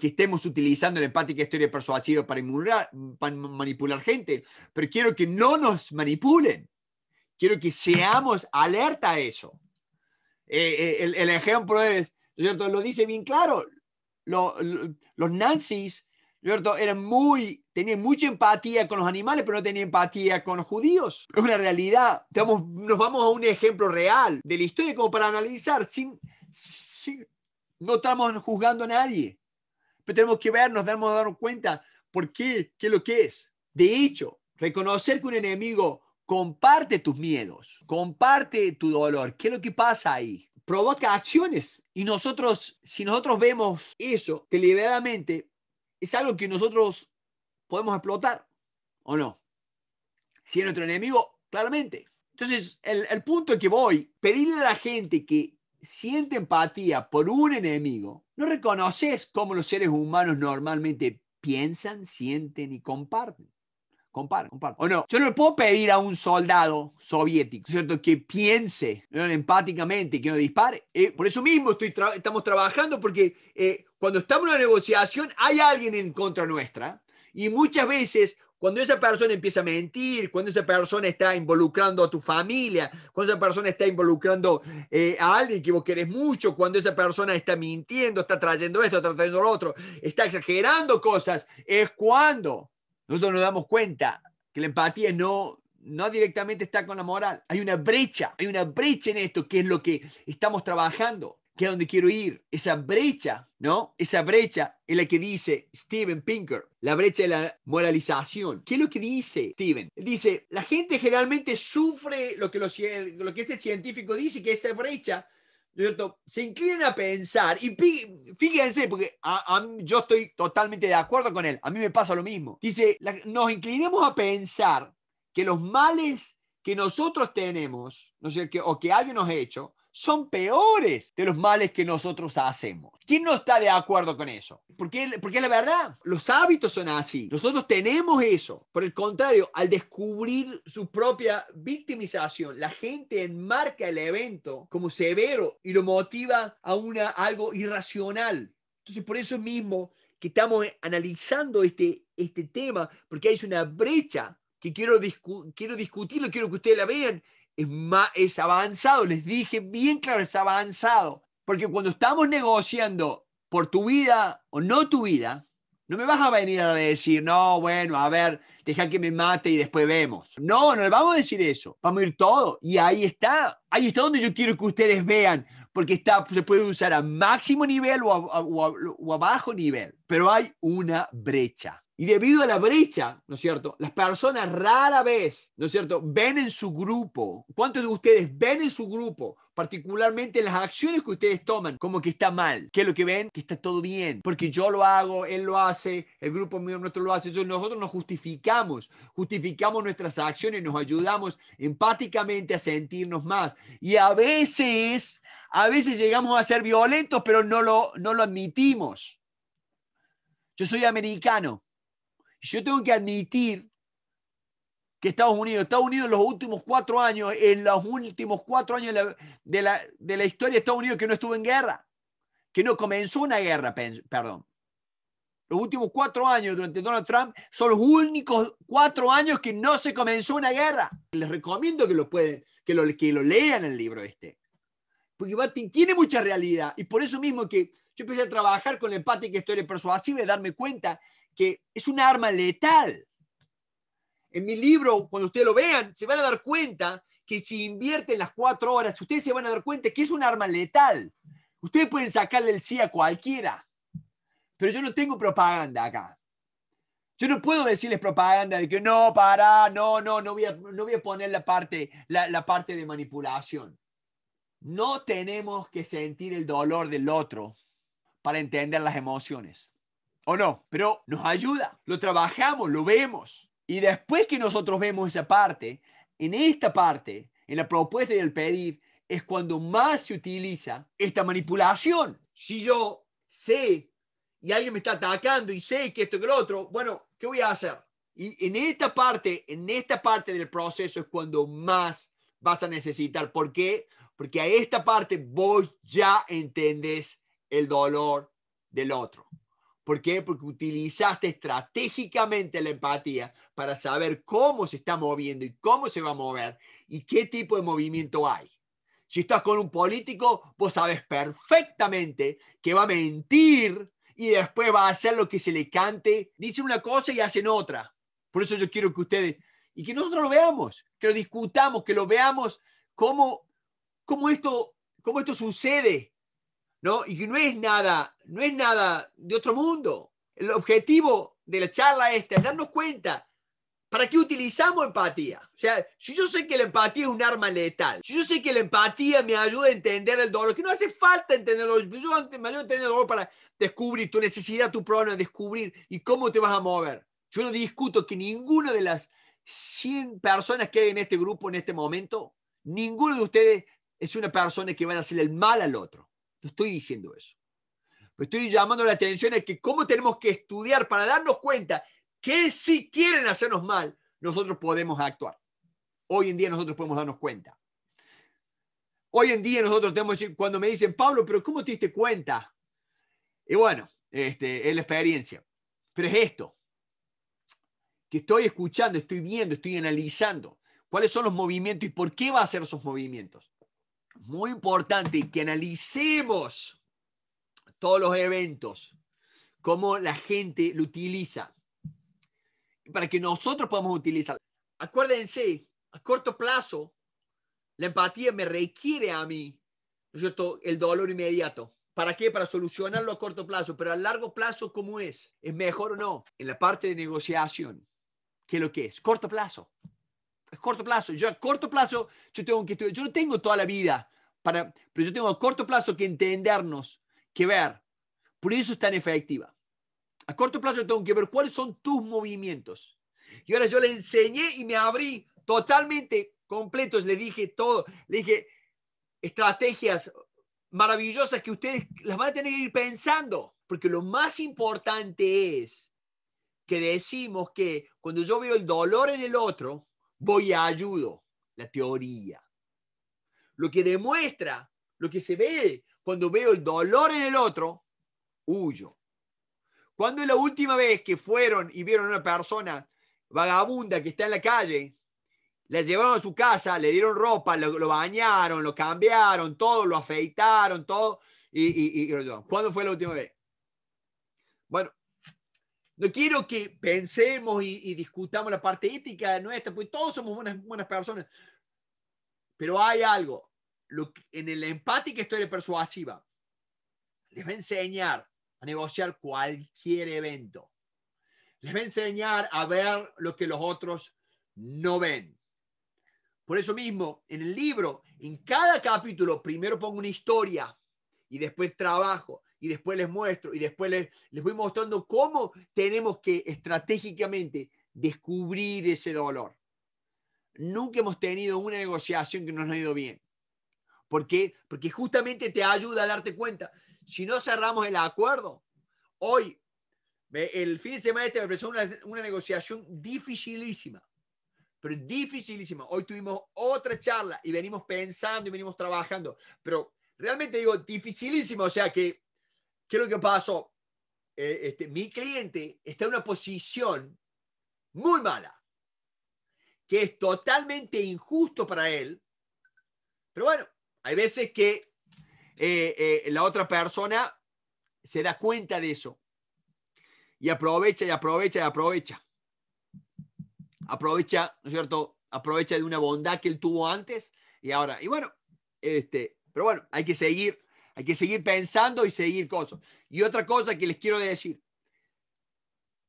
que estemos utilizando la empática historia persuasiva para, manipular, para manipular gente, pero quiero que no nos manipulen. Quiero que seamos alerta a eso. Eh, eh, el, ejemplo es, ¿cierto? lo dice bien claro, los nazis ¿cierto? eran muy, tenían mucha empatía con los animales, pero no tenían empatía con los judíos. Es una realidad. nos vamos a un ejemplo real de la historia como para analizar sin no estamos juzgando a nadie. Pero tenemos que ver, nos damos cuenta por qué, qué es lo que es. De hecho, reconocer que un enemigo comparte tus miedos, comparte tu dolor, qué es lo que pasa ahí. Provoca acciones. Y nosotros, si nosotros vemos eso deliberadamente, es algo que nosotros podemos explotar, ¿o no? Si es nuestro enemigo, claramente. Entonces, el, el punto que voy, pedirle a la gente que siente empatía por un enemigo, ¿No reconoces cómo los seres humanos normalmente piensan, sienten y comparten? Comparten, comparten. O no, yo no le puedo pedir a un soldado soviético, ¿cierto? Que piense empáticamente, que no dispare. Eh, por eso mismo estoy estamos trabajando, porque eh, cuando estamos en una negociación hay alguien en contra nuestra y muchas veces cuando esa persona empieza a mentir, cuando esa persona está involucrando a tu familia, cuando esa persona está involucrando eh, a alguien que vos querés mucho, cuando esa persona está mintiendo, está trayendo esto, está trayendo lo otro, está exagerando cosas, es cuando nosotros nos damos cuenta que la empatía no, no directamente está con la moral. Hay una brecha, hay una brecha en esto, que es lo que estamos trabajando que es donde quiero ir, esa brecha, ¿no? Esa brecha en la que dice Steven Pinker, la brecha de la moralización. ¿Qué es lo que dice Steven? Dice, la gente generalmente sufre lo que, lo que este científico dice, que esa brecha, ¿no? se inclinan a pensar, y fíjense, porque yo estoy totalmente de acuerdo con él, a mí me pasa lo mismo. Dice, nos inclinamos a pensar que los males que nosotros tenemos, ¿no sé, o que alguien nos ha hecho, son peores de los males que nosotros hacemos. ¿Quién no está de acuerdo con eso? Porque, porque la verdad, los hábitos son así. Nosotros tenemos eso. Por el contrario, al descubrir su propia victimización, la gente enmarca el evento como severo y lo motiva a una, algo irracional. Entonces, por eso mismo que estamos analizando este, este tema, porque hay una brecha que quiero, quiero discutirlo, quiero que ustedes la vean es, más, es avanzado, les dije bien claro, es avanzado. Porque cuando estamos negociando por tu vida o no tu vida, no me vas a venir a decir, no, bueno, a ver, deja que me mate y después vemos. No, no le vamos a decir eso. Vamos a ir todo. Y ahí está. Ahí está donde yo quiero que ustedes vean. Porque está, se puede usar a máximo nivel o o a bajo nivel. Pero hay una brecha. Y debido a la brecha, ¿no es cierto? Las personas rara vez, ¿no es cierto?, ven en su grupo. ¿Cuántos de ustedes ven en su grupo, particularmente las acciones que ustedes toman, como que está mal? ¿Qué es lo que ven? Que está todo bien. Porque yo lo hago, él lo hace, el grupo mío nuestro lo hace. nosotros nos justificamos, justificamos nuestras acciones, nos ayudamos empáticamente a sentirnos más. Y a veces, a veces llegamos a ser violentos, pero no lo, no lo admitimos. Yo soy americano yo tengo que admitir que Estados Unidos, Estados Unidos en los últimos cuatro años, en los últimos cuatro años de la, de la, historia de Estados Unidos que no estuvo en guerra, que no comenzó una guerra, perdón. Los últimos cuatro años durante Donald Trump son los únicos cuatro años que no se comenzó una guerra. Les recomiendo que lo, pueden, que lo, que lo lean el libro este. Porque tiene mucha realidad. Y por eso mismo que yo empecé a trabajar con la empática historia persuasiva y darme cuenta que es un arma letal. En mi libro, cuando ustedes lo vean, se van a dar cuenta que si invierten las cuatro horas, ustedes se van a dar cuenta que es un arma letal. Ustedes pueden sacarle el sí a cualquiera, pero yo no tengo propaganda acá. Yo no puedo decirles propaganda de que no, para, no, no, no voy a, no voy a poner la parte, la parte de manipulación. No tenemos que sentir el dolor del otro para entender las emociones o no, pero nos ayuda, lo trabajamos, lo vemos. Y después que nosotros vemos esa parte, en esta parte, en la propuesta y el pedir, es cuando más se utiliza esta manipulación. Si yo sé y alguien me está atacando y sé que esto que lo otro, bueno, ¿qué voy a hacer? Y en esta parte, en esta parte del proceso es cuando más vas a necesitar. ¿Por qué? Porque a esta parte vos ya entendés el dolor del otro. ¿Por qué? Porque utilizaste estratégicamente la empatía para saber cómo se está moviendo y cómo se va a mover y qué tipo de movimiento hay. Si estás con un político, vos sabes perfectamente que va a mentir y después va a hacer lo que se le cante. Dicen una cosa y hacen otra. Por eso yo quiero que ustedes, y que nosotros lo veamos, que lo discutamos, que lo veamos, cómo, cómo, esto, cómo esto sucede y que no es nada, no es nada de otro mundo. El objetivo de la charla esta es darnos cuenta ¿Para qué utilizamos empatía? O sea, si yo sé que la empatía es un arma letal, si yo sé que la empatía me ayuda a entender el dolor, que no hace falta entenderlo, yo me ayudo a entender el dolor para descubrir tu necesidad, tu problema, descubrir y cómo te vas a mover. Yo no discuto que ninguna de las 100 personas que hay en este grupo en este momento, ninguno de ustedes es una persona que va a hacer el mal al otro estoy diciendo eso. estoy llamando la atención a que cómo tenemos que estudiar para darnos cuenta que si quieren hacernos mal, nosotros podemos actuar. Hoy en día nosotros podemos darnos cuenta. Hoy en día nosotros tenemos que decir, cuando me dicen, Pablo, pero ¿cómo te diste cuenta? Y bueno, este, es la experiencia. Pero es esto, que estoy escuchando, estoy viendo, estoy analizando cuáles son los movimientos y por qué va a hacer esos movimientos muy importante que analicemos todos los eventos, cómo la gente lo utiliza, para que nosotros podamos utilizarlo. Acuérdense, a corto plazo, la empatía me requiere a mí el dolor inmediato. ¿Para qué? Para solucionarlo a corto plazo, pero a largo plazo, ¿cómo es? ¿Es mejor o no? En la parte de negociación, que lo que es? Corto plazo a corto plazo. Yo a corto plazo, yo tengo que estudiar. Yo no tengo toda la vida, para, pero yo tengo a corto plazo que entendernos, que ver. Por eso es tan efectiva. A corto plazo yo tengo que ver cuáles son tus movimientos. Y ahora yo le enseñé y me abrí totalmente completos. Le dije todo. Le dije estrategias maravillosas que ustedes las van a tener que ir pensando. Porque lo más importante es que decimos que cuando yo veo el dolor en el otro, voy a ayudo, la teoría. Lo que demuestra, lo que se ve cuando veo el dolor en el otro, huyo. ¿Cuándo es la última vez que fueron y vieron a una persona vagabunda que está en la calle? La llevaron a su casa, le dieron ropa, lo, bañaron, lo cambiaron, todo, lo afeitaron, todo. Y, y, ¿Cuándo fue la última vez? No quiero que pensemos y, discutamos la parte ética de nuestra, porque todos somos buenas, personas. Pero hay algo. Lo en el empática historia persuasiva, les va a enseñar a negociar cualquier evento. Les va a enseñar a ver lo que los otros no ven. Por eso mismo, en el libro, en cada capítulo, primero pongo una historia y después trabajo y después les muestro y después les, les voy mostrando cómo tenemos que estratégicamente descubrir ese dolor. Nunca hemos tenido una negociación que nos ha ido bien. ¿Por qué? Porque justamente te ayuda a darte cuenta. Si no cerramos el acuerdo, hoy, el fin de semana este me presentó una, una negociación dificilísima, pero dificilísima. Hoy tuvimos otra charla y venimos pensando y venimos trabajando, pero realmente digo dificilísima, o sea que ¿Qué es lo que pasó? Eh, este, mi cliente está en una posición muy mala, que es totalmente injusto para él, pero bueno, hay veces que eh, eh, la otra persona se da cuenta de eso y aprovecha y aprovecha y aprovecha. Aprovecha, ¿no es cierto? Aprovecha de una bondad que él tuvo antes y ahora. Y bueno, este, pero bueno, hay que seguir hay que seguir pensando y seguir cosas. Y otra cosa que les quiero decir,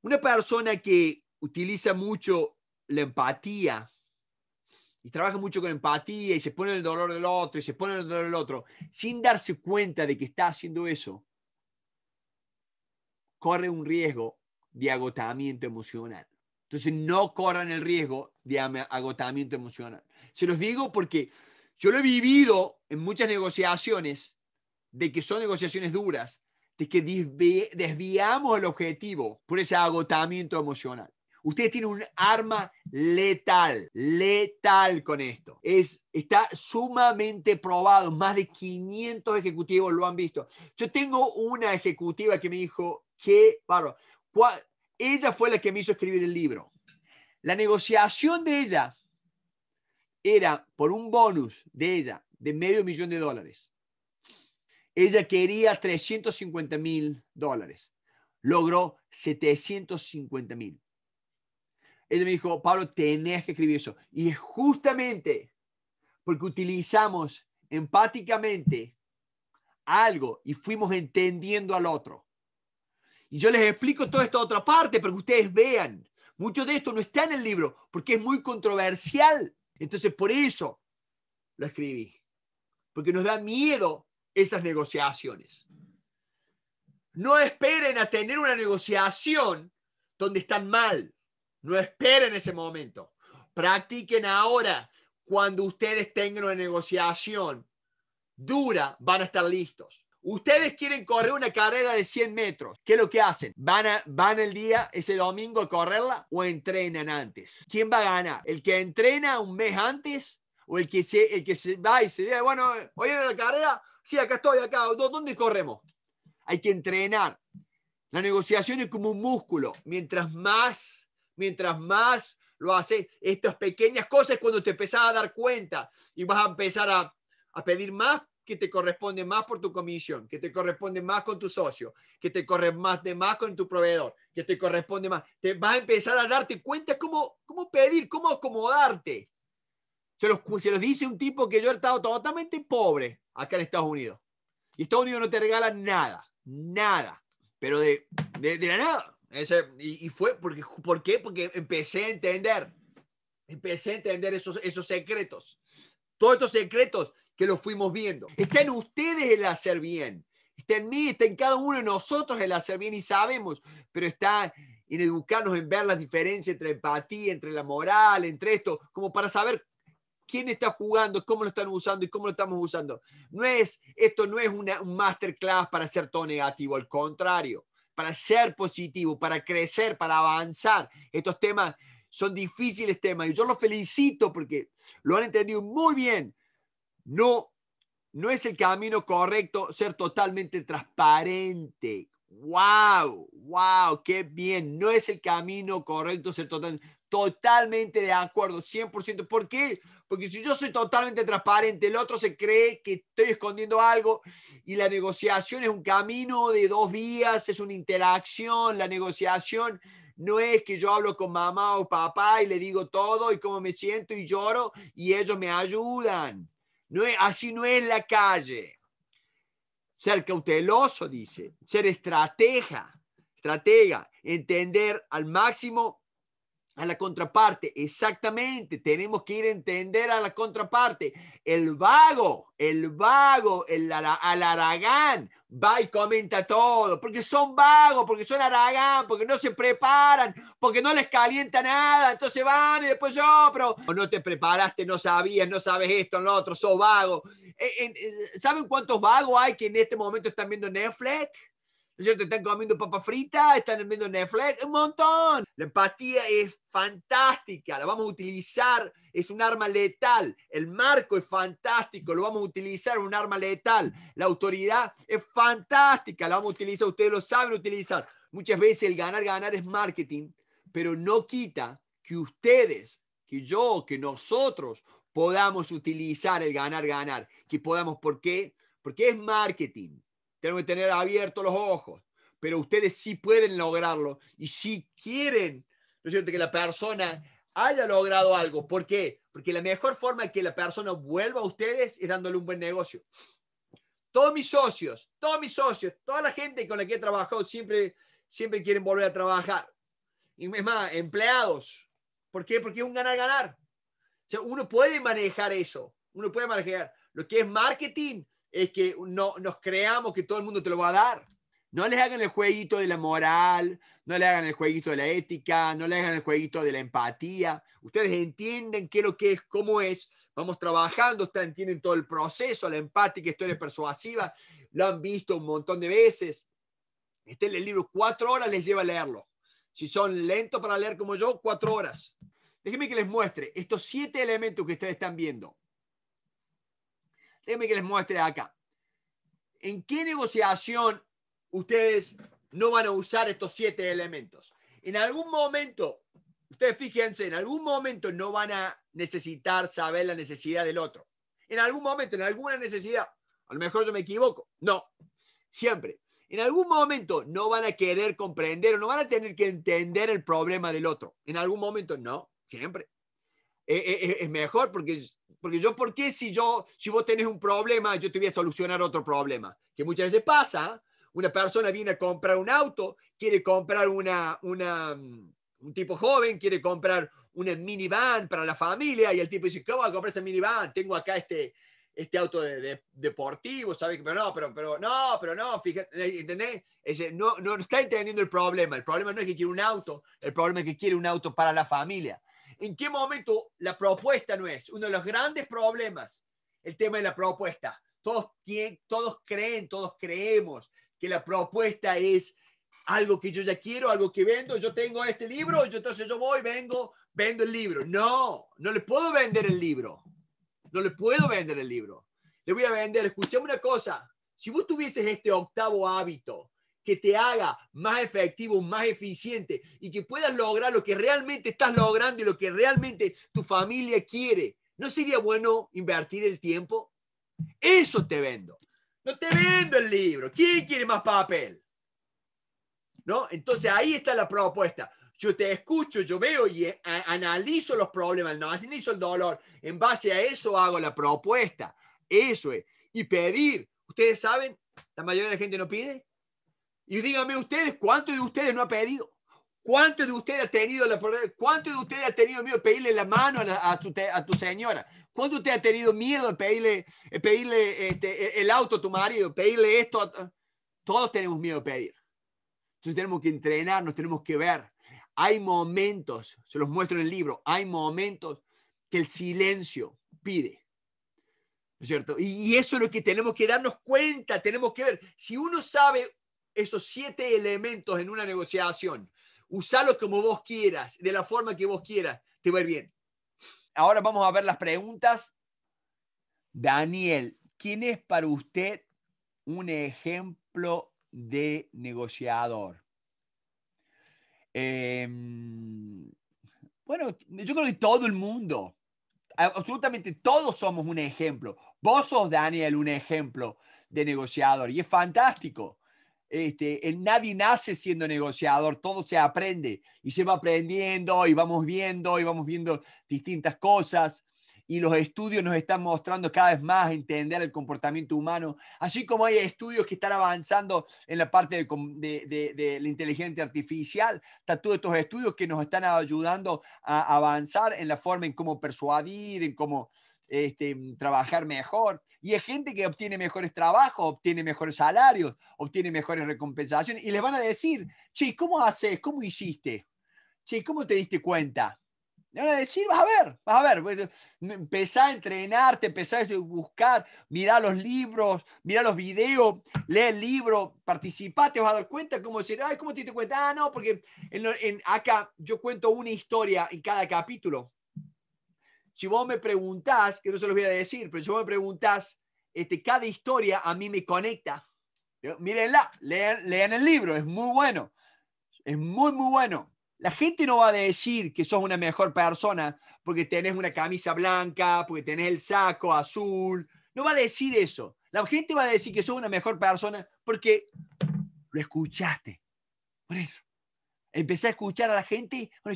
una persona que utiliza mucho la empatía y trabaja mucho con empatía y se pone en el dolor del otro y se pone en el dolor del otro, sin darse cuenta de que está haciendo eso, corre un riesgo de agotamiento emocional. Entonces no corran el riesgo de agotamiento emocional. Se los digo porque yo lo he vivido en muchas negociaciones de que son negociaciones duras, de que desviamos el objetivo por ese agotamiento emocional. Usted tiene un arma letal, letal con esto. Es, está sumamente probado, más de 500 ejecutivos lo han visto. Yo tengo una ejecutiva que me dijo, que bárbaro. Ella fue la que me hizo escribir el libro. La negociación de ella era por un bonus de ella de medio millón de dólares. Ella quería 350 mil dólares. Logró 750 mil. Ella me dijo, Pablo, tenés que escribir eso. Y es justamente porque utilizamos empáticamente algo y fuimos entendiendo al otro. Y yo les explico toda esta otra parte para que ustedes vean. Mucho de esto no está en el libro porque es muy controversial. Entonces, por eso lo escribí. Porque nos da miedo esas negociaciones. No esperen a tener una negociación donde están mal. No esperen ese momento. Practiquen ahora. Cuando ustedes tengan una negociación dura, van a estar listos. Ustedes quieren correr una carrera de 100 metros. ¿Qué es lo que hacen? ¿Van, a, el día, ese domingo, a correrla o entrenan antes? ¿Quién va a ganar? ¿El que entrena un mes antes o el que se, que se va y se dice, bueno, hoy a la carrera, sí, acá estoy, acá, ¿dónde corremos? Hay que entrenar. La negociación es como un músculo. Mientras más, mientras más lo haces, estas pequeñas cosas cuando te empezás a dar cuenta y vas a empezar a, pedir más que te corresponde más por tu comisión, que te corresponde más con tu socio, que te corresponde más de más con tu proveedor, que te corresponde más. Te vas a empezar a darte cuenta cómo, cómo pedir, cómo acomodarte. Se los, dice un tipo que yo he estado totalmente pobre acá en Estados Unidos. Y Estados Unidos no te regala nada, nada, pero de, de, la nada. y, fue, porque, ¿por qué? Porque empecé a entender, empecé a entender esos, esos secretos. Todos estos secretos que los fuimos viendo. Está en ustedes el hacer bien, está en mí, está en cada uno de nosotros el hacer bien y sabemos, pero está en educarnos en ver las diferencias entre empatía, entre la moral, entre esto, como para saber quién está jugando, cómo lo están usando y cómo lo estamos usando. No es, esto no es una, un masterclass para ser todo negativo, al contrario, para ser positivo, para crecer, para avanzar. Estos temas son difíciles temas y yo los felicito porque lo han entendido muy bien. No, no es el camino correcto ser totalmente transparente. ¡Wow! ¡Wow! ¡Qué bien! No es el camino correcto ser total, totalmente de acuerdo, 100%. ¿Por qué? porque si yo soy totalmente transparente, el otro se cree que estoy escondiendo algo y la negociación es un camino de dos vías, es una interacción, la negociación no es que yo hablo con mamá o papá y le digo todo y cómo me siento y lloro y ellos me ayudan. No así no es la calle. Ser cauteloso, dice, ser estratega, estratega, entender al máximo a la contraparte. Exactamente, tenemos que ir a entender a la contraparte. El vago, el vago, el, al aragán va y comenta todo, porque son vagos, porque son aragán, porque no se preparan, porque no les calienta nada, entonces van y después yo, oh, pero no te preparaste, no sabías, no sabes esto, no otro, sos vago. E, ¿Saben cuántos vagos hay que en este momento están viendo Netflix? ¿No es cierto? Están comiendo papa frita, están viendo Netflix, un montón. La empatía es fantástica, la vamos a utilizar, es un arma letal. El marco es fantástico, lo vamos a utilizar, un arma letal. La autoridad es fantástica, la vamos a utilizar, ustedes lo saben utilizar. Muchas veces el ganar, ganar es marketing, pero no quita que ustedes, que yo, que nosotros podamos utilizar el ganar, ganar, que podamos, ¿por qué? Porque es marketing tenemos que tener abiertos los ojos, pero ustedes sí pueden lograrlo y si quieren, ¿no es que la persona haya logrado algo. ¿Por qué? Porque la mejor forma de que la persona vuelva a ustedes es dándole un buen negocio. Todos mis socios, todos mis socios, toda la gente con la que he trabajado siempre, siempre quieren volver a trabajar. Y es más, empleados. ¿Por qué? Porque es un ganar-ganar. O sea, uno puede manejar eso. Uno puede manejar lo que es marketing, es que no, nos creamos que todo el mundo te lo va a dar. No les hagan el jueguito de la moral, no le hagan el jueguito de la ética, no le hagan el jueguito de la empatía. Ustedes entienden qué es lo que es, cómo es. Vamos trabajando, ustedes entienden todo el proceso, la empática, historia persuasiva. Lo han visto un montón de veces. Este es el libro, cuatro horas les lleva a leerlo. Si son lentos para leer como yo, cuatro horas. Déjenme que les muestre estos siete elementos que ustedes están viendo. Déjenme que les muestre acá. ¿En qué negociación ustedes no van a usar estos siete elementos? En algún momento, ustedes fíjense, en algún momento no van a necesitar saber la necesidad del otro. En algún momento, en alguna necesidad. A lo mejor yo me equivoco. No, siempre. En algún momento no van a querer comprender o no van a tener que entender el problema del otro. En algún momento no, siempre es, mejor porque, porque yo, ¿por qué si, yo, si vos tenés un problema, yo te voy a solucionar otro problema? Que muchas veces pasa, una persona viene a comprar un auto, quiere comprar una, una, un tipo joven, quiere comprar una minivan para la familia y el tipo dice, qué voy a comprar esa minivan? Tengo acá este, este auto de, deportivo, ¿sabes? Pero no, pero, pero no, pero no, fíjate, ¿eh? ¿entendés? Ese, no, no está entendiendo el problema. El problema no es que quiere un auto, el problema es que quiere un auto para la familia. ¿En qué momento la propuesta no es? Uno de los grandes problemas, el tema de la propuesta. Todos, todos creen, todos creemos que la propuesta es algo que yo ya quiero, algo que vendo, yo tengo este libro, yo, entonces yo voy, vengo, vendo el libro. No, no le puedo vender el libro. No le puedo vender el libro. Le voy a vender, escuchame una cosa, si vos tuvieses este octavo hábito, que te haga más efectivo, más eficiente y que puedas lograr lo que realmente estás logrando y lo que realmente tu familia quiere. ¿No sería bueno invertir el tiempo? Eso te vendo. No te vendo el libro. ¿Quién quiere más papel? ¿No? Entonces ahí está la propuesta. Yo te escucho, yo veo y eh, analizo los problemas, no analizo el dolor. En base a eso hago la propuesta. Eso es. Y pedir. Ustedes saben, la mayoría de la gente no pide. Y díganme ustedes, ¿cuántos de ustedes no ha pedido? ¿Cuántos de ustedes ha tenido la ¿Cuántos de ustedes ha tenido miedo de pedirle la mano a, a, tu, a tu, señora? ¿Cuántos de ustedes ha tenido miedo de pedirle, eh, pedirle este, e, el auto a tu marido? Pedirle esto. todos tenemos miedo de pedir. Entonces tenemos que entrenarnos, tenemos que ver. Hay momentos, se los muestro en el libro, hay momentos que el silencio pide. ¿No es cierto? Y, y eso es lo que tenemos que darnos cuenta, tenemos que ver. Si uno sabe esos siete elementos en una negociación. Usalo como vos quieras, de la forma que vos quieras, te va a ir bien. Ahora vamos a ver las preguntas. Daniel, ¿quién es para usted un ejemplo de negociador? Em, bueno, yo creo que todo el mundo, absolutamente todos somos un ejemplo. Vos sos, Daniel, un ejemplo de negociador y es fantástico. Este, el, nadie nace siendo negociador, todo se aprende y se va aprendiendo y vamos viendo y vamos viendo distintas cosas y los estudios nos están mostrando cada vez más entender el comportamiento humano, así como hay estudios que están avanzando en la parte de, de, de, la inteligencia artificial, está todos estos estudios que nos están ayudando a avanzar en la forma en cómo persuadir, en cómo este, mm, trabajar mejor. Y es gente que obtiene mejores trabajos, obtiene mejores salarios, obtiene mejores recompensaciones. Y les van a decir, che, ¿cómo haces? ¿Cómo hiciste? ¿cómo te diste cuenta? Le van a decir, vas a ver, vas a ver. Empezá a entrenarte, empezá a buscar, mirá los libros, mirá los videos, lee el libro, participá, te vas a dar cuenta cómo ¿ay ¿cómo te diste cuenta? Ah, no, porque en, acá yo cuento una historia en cada capítulo si vos me preguntás, que no se los voy a decir, pero si vos me preguntás, este, cada historia a mí me conecta. Eh, mírenla, lean, el libro, es muy bueno. Es muy, muy bueno. La gente no va a decir que sos una mejor persona porque tenés una camisa blanca, porque tenés el saco azul. No va a decir eso. La gente va a decir que sos una mejor persona porque lo escuchaste. Por eso. Empecé a escuchar a la gente. y me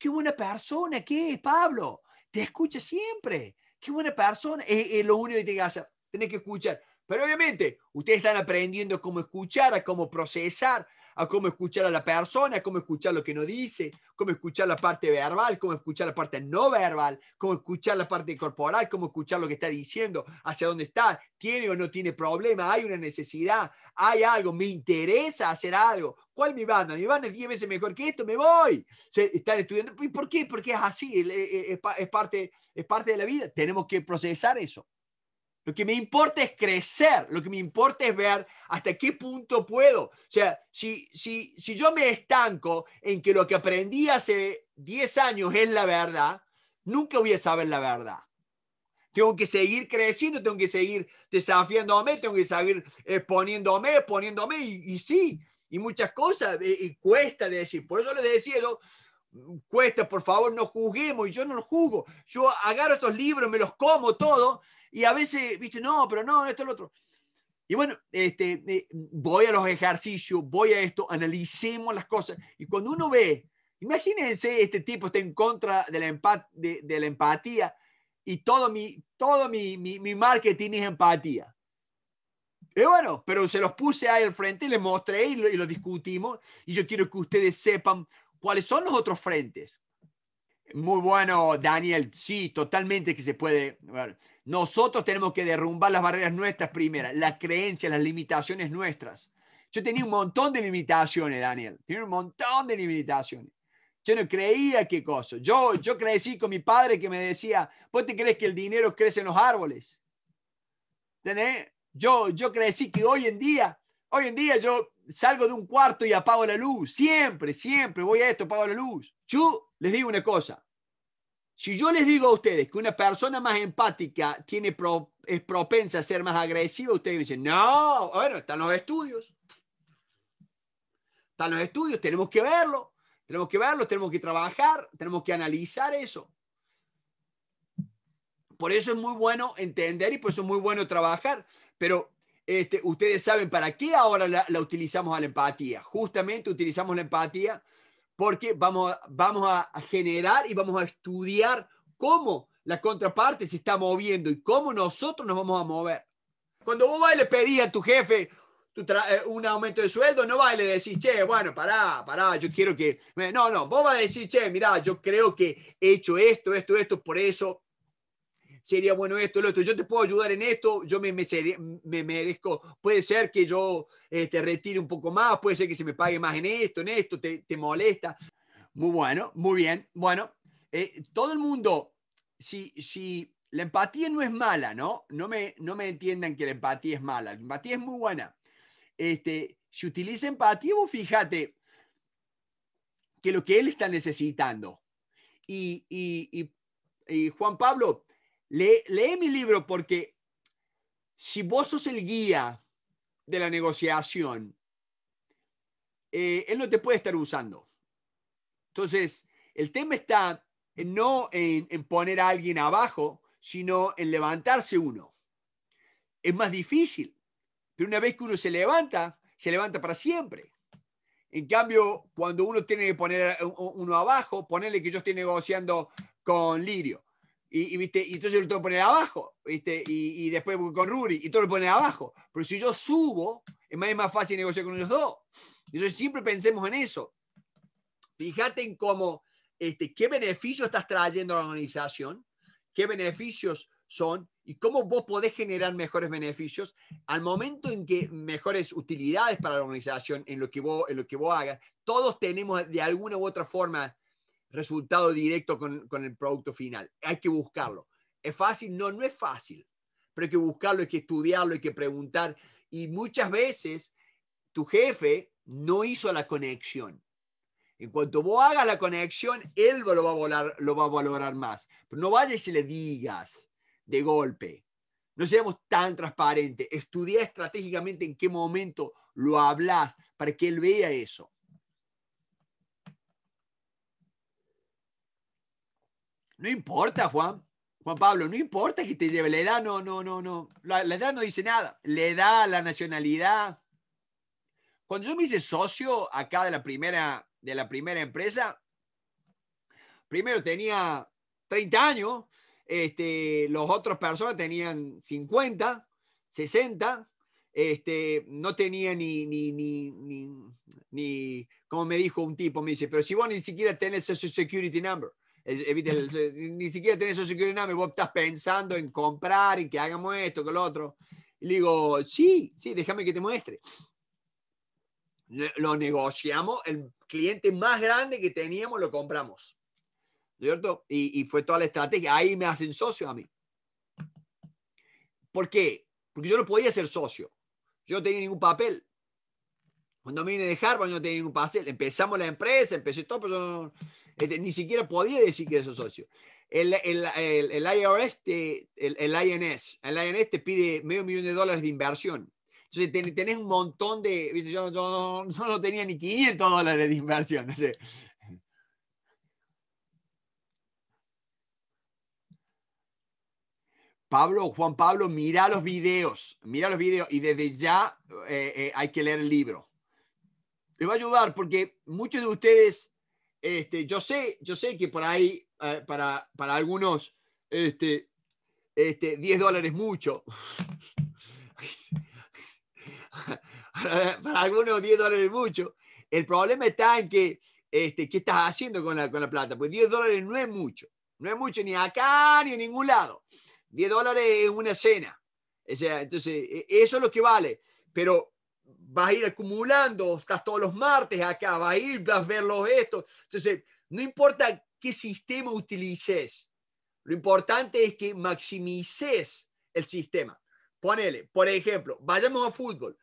qué buena persona que Pablo, te escucha siempre, qué buena persona, es, lo único que te que hacer, tiene que escuchar. Pero obviamente, ustedes están aprendiendo cómo escuchar, a cómo procesar, a cómo escuchar a la persona, a cómo escuchar lo que no dice, cómo escuchar la parte verbal, cómo escuchar la parte no verbal, cómo escuchar la parte corporal, cómo escuchar lo que está diciendo, hacia dónde está, tiene o no tiene problema, hay una necesidad, hay algo, me interesa hacer algo. ¿Cuál es mi banda? Mi banda es 10 veces mejor que esto, me voy. Se están estudiando. ¿Y por qué? Porque es así, e, e, es parte, es parte de la vida. Tenemos que procesar eso. Lo que me importa es crecer, lo que me importa es ver hasta qué punto puedo. O sea, si, si, si yo me estanco en que lo que aprendí hace 10 años es la verdad, nunca voy a saber la verdad. Tengo que seguir creciendo, tengo que seguir desafiándome, tengo que seguir exponiéndome, exponiéndome, y, sí, y muchas cosas, eh, y, cuesta decir. Por eso les decía cuesta, por favor, no juzguemos, y yo no lo juzgo. Yo agarro estos libros, me los como todo, y a veces, viste, no, pero no, esto, lo otro. Y bueno, este, eh, voy a los ejercicios, voy a esto, analicemos las cosas. Y cuando uno ve, imagínense, este tipo está en contra de la, empat de, la empatía y todo, mi, todo mi, mi, marketing es empatía. Y bueno, pero se los puse ahí al frente, y les mostré y y lo discutimos. Y yo quiero que ustedes sepan cuáles son los otros frentes. Muy bueno, Daniel. Sí, totalmente que se puede. nosotros tenemos que derrumbar las barreras nuestras primeras, las creencias, las limitaciones nuestras. Yo tenía un montón de limitaciones, Daniel. Tenía un montón de limitaciones. Yo no creía qué cosa. Yo, yo crecí con mi padre que me decía, ¿vos te crees que el dinero crece en los árboles? ¿Entendés? Yo, yo crecí que hoy en día, hoy en día yo salgo de un cuarto y apago la luz. Siempre, siempre voy a esto, apago la luz. Yo les digo una cosa. Si yo les digo a ustedes que una persona más empática tiene es propensa a ser más agresiva, ustedes dicen, no, bueno, están los estudios. Están los estudios, tenemos que verlo, tenemos que verlo, tenemos que trabajar, tenemos que analizar eso. Por eso es muy bueno entender y por eso es muy bueno trabajar. Pero este, ustedes saben para qué ahora la, la utilizamos a la empatía. Justamente utilizamos la empatía porque vamos a, vamos a generar y vamos a estudiar cómo la contraparte se está moviendo y cómo nosotros nos vamos a mover. Cuando vos vas y le pedís a tu jefe eh, un aumento de sueldo, no vas y le decís, che, bueno, pará, pará, yo quiero que... No, no, vos vas a decir, che, mirá, yo creo que he hecho esto, esto, esto, por eso sería bueno esto, lo otro, yo te puedo ayudar en esto, yo me, me, merezco, puede ser que yo te este, retire un poco más, puede ser que se me pague más en esto, en esto, te, te molesta. Muy bueno, muy bien. Bueno, eh, todo el mundo, si, si la empatía no es mala, ¿no? No me, no me entiendan que la empatía es mala, la empatía es muy buena. Este, si utiliza empatía, vos fíjate que lo que él está necesitando. y, y, y Juan Pablo, Lee, mi libro porque si vos sos el guía de la negociación, eh, él no te puede estar usando. Entonces, el tema está no en, poner a alguien abajo, sino en levantarse uno. Es más difícil, pero una vez que uno se levanta, se levanta para siempre. En cambio, cuando uno tiene que poner uno abajo, ponerle que yo estoy negociando con Lirio. Y, ¿viste? y entonces lo tengo que poner abajo, ¿viste? Y, y después con Ruri, y todo lo pone abajo. Pero si yo subo, es más, más fácil negociar con ellos dos. Entonces siempre pensemos en eso. Fíjate en cómo, este, qué beneficios estás trayendo a la organización, qué beneficios son y cómo vos podés generar mejores beneficios al momento en que mejores utilidades para la organización en lo que vos, en lo que vos hagas. Todos tenemos de alguna u otra forma resultado directo con, el producto final. Hay que buscarlo. ¿Es fácil? No, no es fácil, pero hay que buscarlo, hay que estudiarlo, hay que preguntar. Y muchas veces tu jefe no hizo la conexión. En cuanto vos hagas la conexión, él lo va a, lo va a valorar más. Pero no vayas y le digas de golpe. No seamos tan transparentes. Estudia estratégicamente en qué momento lo hablas para que él vea eso. No importa, Juan. Juan Pablo, no importa que te lleve la edad, no, no, no, no. La, edad no dice nada. La edad, la nacionalidad. Cuando yo me hice socio acá de la primera, de la primera empresa, primero tenía 30 años, este, los otros personas tenían 50, 60, este, no tenía ni, ni, ni, ni, ni, como me dijo un tipo, me dice, pero si vos ni siquiera tenés Social Security Number. Eh, eh, ni siquiera tenés Social Security Number, vos estás pensando en comprar, y que hagamos esto, que lo otro. Y le digo, sí, sí, déjame que te muestre. Lo negociamos, el cliente más grande que teníamos lo compramos. ¿Cierto? Y, y fue toda la estrategia. Ahí me hacen socio a mí. ¿Por qué? Porque yo no podía ser socio. Yo no tenía ningún papel. Cuando me vine de Harvard no tenía ningún pase Empezamos la empresa, empecé todo, pero yo este, ni siquiera podía decir que esos socio. El, el, el, el, IRS, el, INS, el INS te pide medio millón de dólares de inversión. Entonces tenés un montón de, yo, no tenía ni 500 dólares de inversión. Pablo, Juan Pablo, mira los videos, mira los videos y desde ya eh, eh, hay que leer el libro va a ayudar porque muchos de ustedes, este, yo, sé, yo sé que por ahí, eh, para, para, algunos, este, este, 10 dólares mucho. para, algunos 10 dólares mucho. El problema está en que, este, ¿qué estás haciendo con la, con la plata? Pues 10 dólares no es mucho. No es mucho ni acá ni en ningún lado. 10 dólares es una cena. O sea, entonces, e, eso es lo que vale. Pero vas a ir acumulando, estás todos los martes acá, vas a ir, vas a ver los estos. Entonces, no importa qué sistema utilices, lo importante es que maximices el sistema. Ponele, por ejemplo, vayamos a fútbol.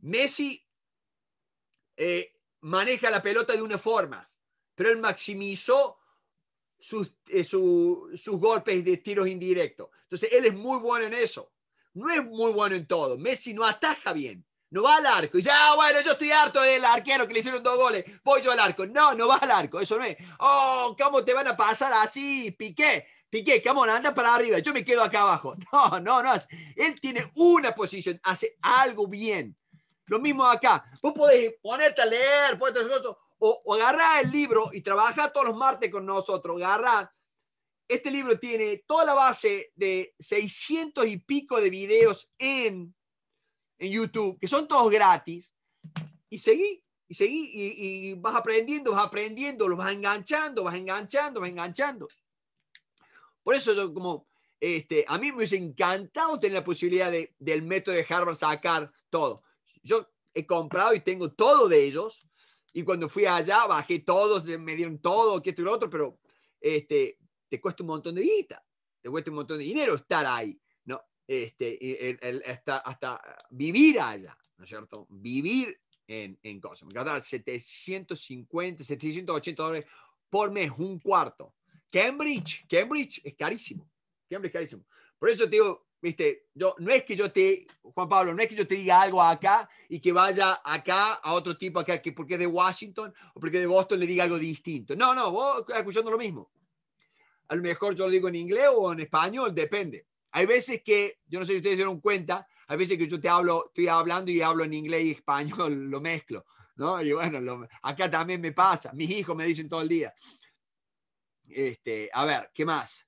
Messi eh, maneja la pelota de una forma, pero él maximizó sus, eh, sus golpes de tiros indirectos. Entonces, él es muy bueno en eso. No es muy bueno en todo. Messi no ataja bien no va al arco. Y dice, ah, bueno, yo estoy harto del arquero que le hicieron dos goles, voy yo al arco. No, no va al arco, eso no es. Oh, ¿cómo te van a pasar así, Piqué? Piqué, on, anda para arriba, yo me quedo acá abajo. No, no, no. Él tiene una posición, hace algo bien. Lo mismo acá. Vos podés ponerte a leer, ponerte a o, o agarrar el libro y trabajar todos los martes con nosotros. Agarrar. Este libro tiene toda la base de 600 y pico de videos en en YouTube, que son todos gratis, y seguí, y seguí, y, vas aprendiendo, vas aprendiendo, los vas enganchando, vas enganchando, vas enganchando. Por eso yo como, este, a mí me hubiese encantado tener la posibilidad del método de Harvard sacar todo. Yo he comprado y tengo todo de ellos, y cuando fui allá bajé todos, me dieron todo, que esto y otro, pero este, te cuesta un montón de guita, te cuesta un montón de dinero estar ahí este, y, hasta, ah, vivir allá, ¿no es cierto? Vivir en, en me Gastar 750, 780 dólares por mes, un cuarto. Cambridge, Cambridge es carísimo. Cambridge es carísimo. Por eso te digo, viste, yo, no es que yo te, Juan Pablo, no es que yo te diga algo acá y que vaya acá a otro tipo acá, porque es de Washington o porque de Boston le diga algo distinto. No, no, vos escuchando lo mismo. A lo mejor yo lo digo en inglés o en español, depende. Hay veces que, yo no sé si ustedes se dieron cuenta, hay veces que yo te hablo, estoy hablando y hablo en inglés y español, lo mezclo, ¿no? Y bueno, acá también me pasa, mis hijos me dicen todo el día. Este, a ver, ¿qué más?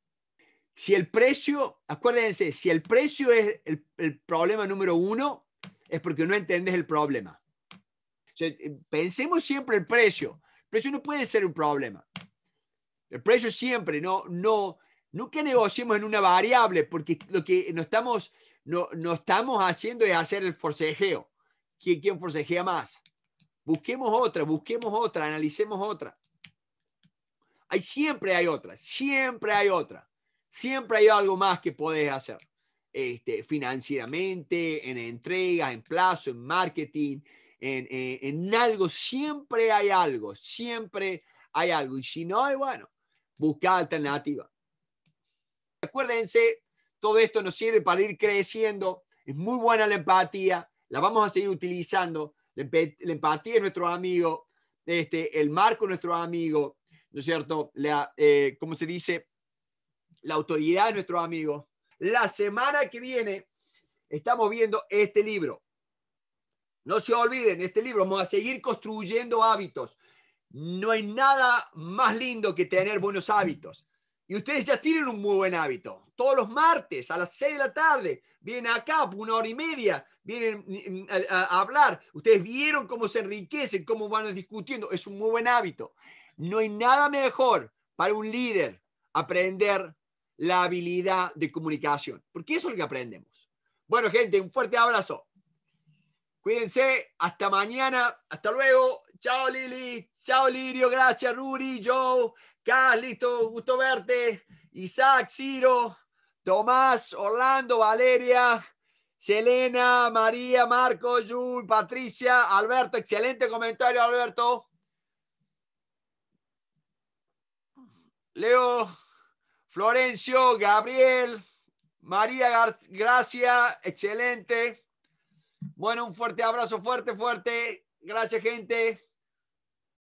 Si el precio, acuérdense, si el precio es el, problema número uno, es porque no entendés el problema. Eh, pensemos siempre el precio. El precio no puede ser un problema. El precio siempre, no, no, Nunca negociemos en una variable, porque lo que no estamos, no, estamos haciendo es hacer el forcejeo. ¿Quién, forcejea más? Busquemos otra, busquemos otra, analicemos otra. Hay, siempre hay otra, siempre hay otra. Siempre hay algo más que podés hacer. Este, financieramente, en entregas, en plazo, en marketing, en, algo. Siempre hay algo, siempre hay algo. Y si no hay, bueno, busca alternativa. Acuérdense, todo esto nos sirve para ir creciendo. Es muy buena la empatía, la vamos a seguir utilizando. La, empatía es nuestro amigo, este, el marco es nuestro amigo, ¿no es cierto? La, eh, ¿Cómo se dice? La autoridad es nuestro amigo. La semana que viene estamos viendo este libro. No se olviden, este libro vamos a seguir construyendo hábitos. No hay nada más lindo que tener buenos hábitos. Y ustedes ya tienen un muy buen hábito. Todos los martes a las 6 de la tarde vienen acá por una hora y media, vienen mm, mm, a, hablar. Ustedes vieron cómo se enriquecen, cómo van discutiendo. Es un muy buen hábito. No hay nada mejor para un líder aprender la habilidad de comunicación, porque eso es lo que aprendemos. Bueno, gente, un fuerte abrazo. Cuídense, hasta mañana, hasta luego. Chao Lili, chao Lirio, gracias Ruri, Joe, listo? gusto verte. Isaac, Ciro, Tomás, Orlando, Valeria, Selena, María, Marco, Jul, Patricia, Alberto. Excelente comentario, Alberto. Leo, Florencio, Gabriel, María gracias. excelente. Bueno, un fuerte abrazo, fuerte, fuerte. Gracias, gente.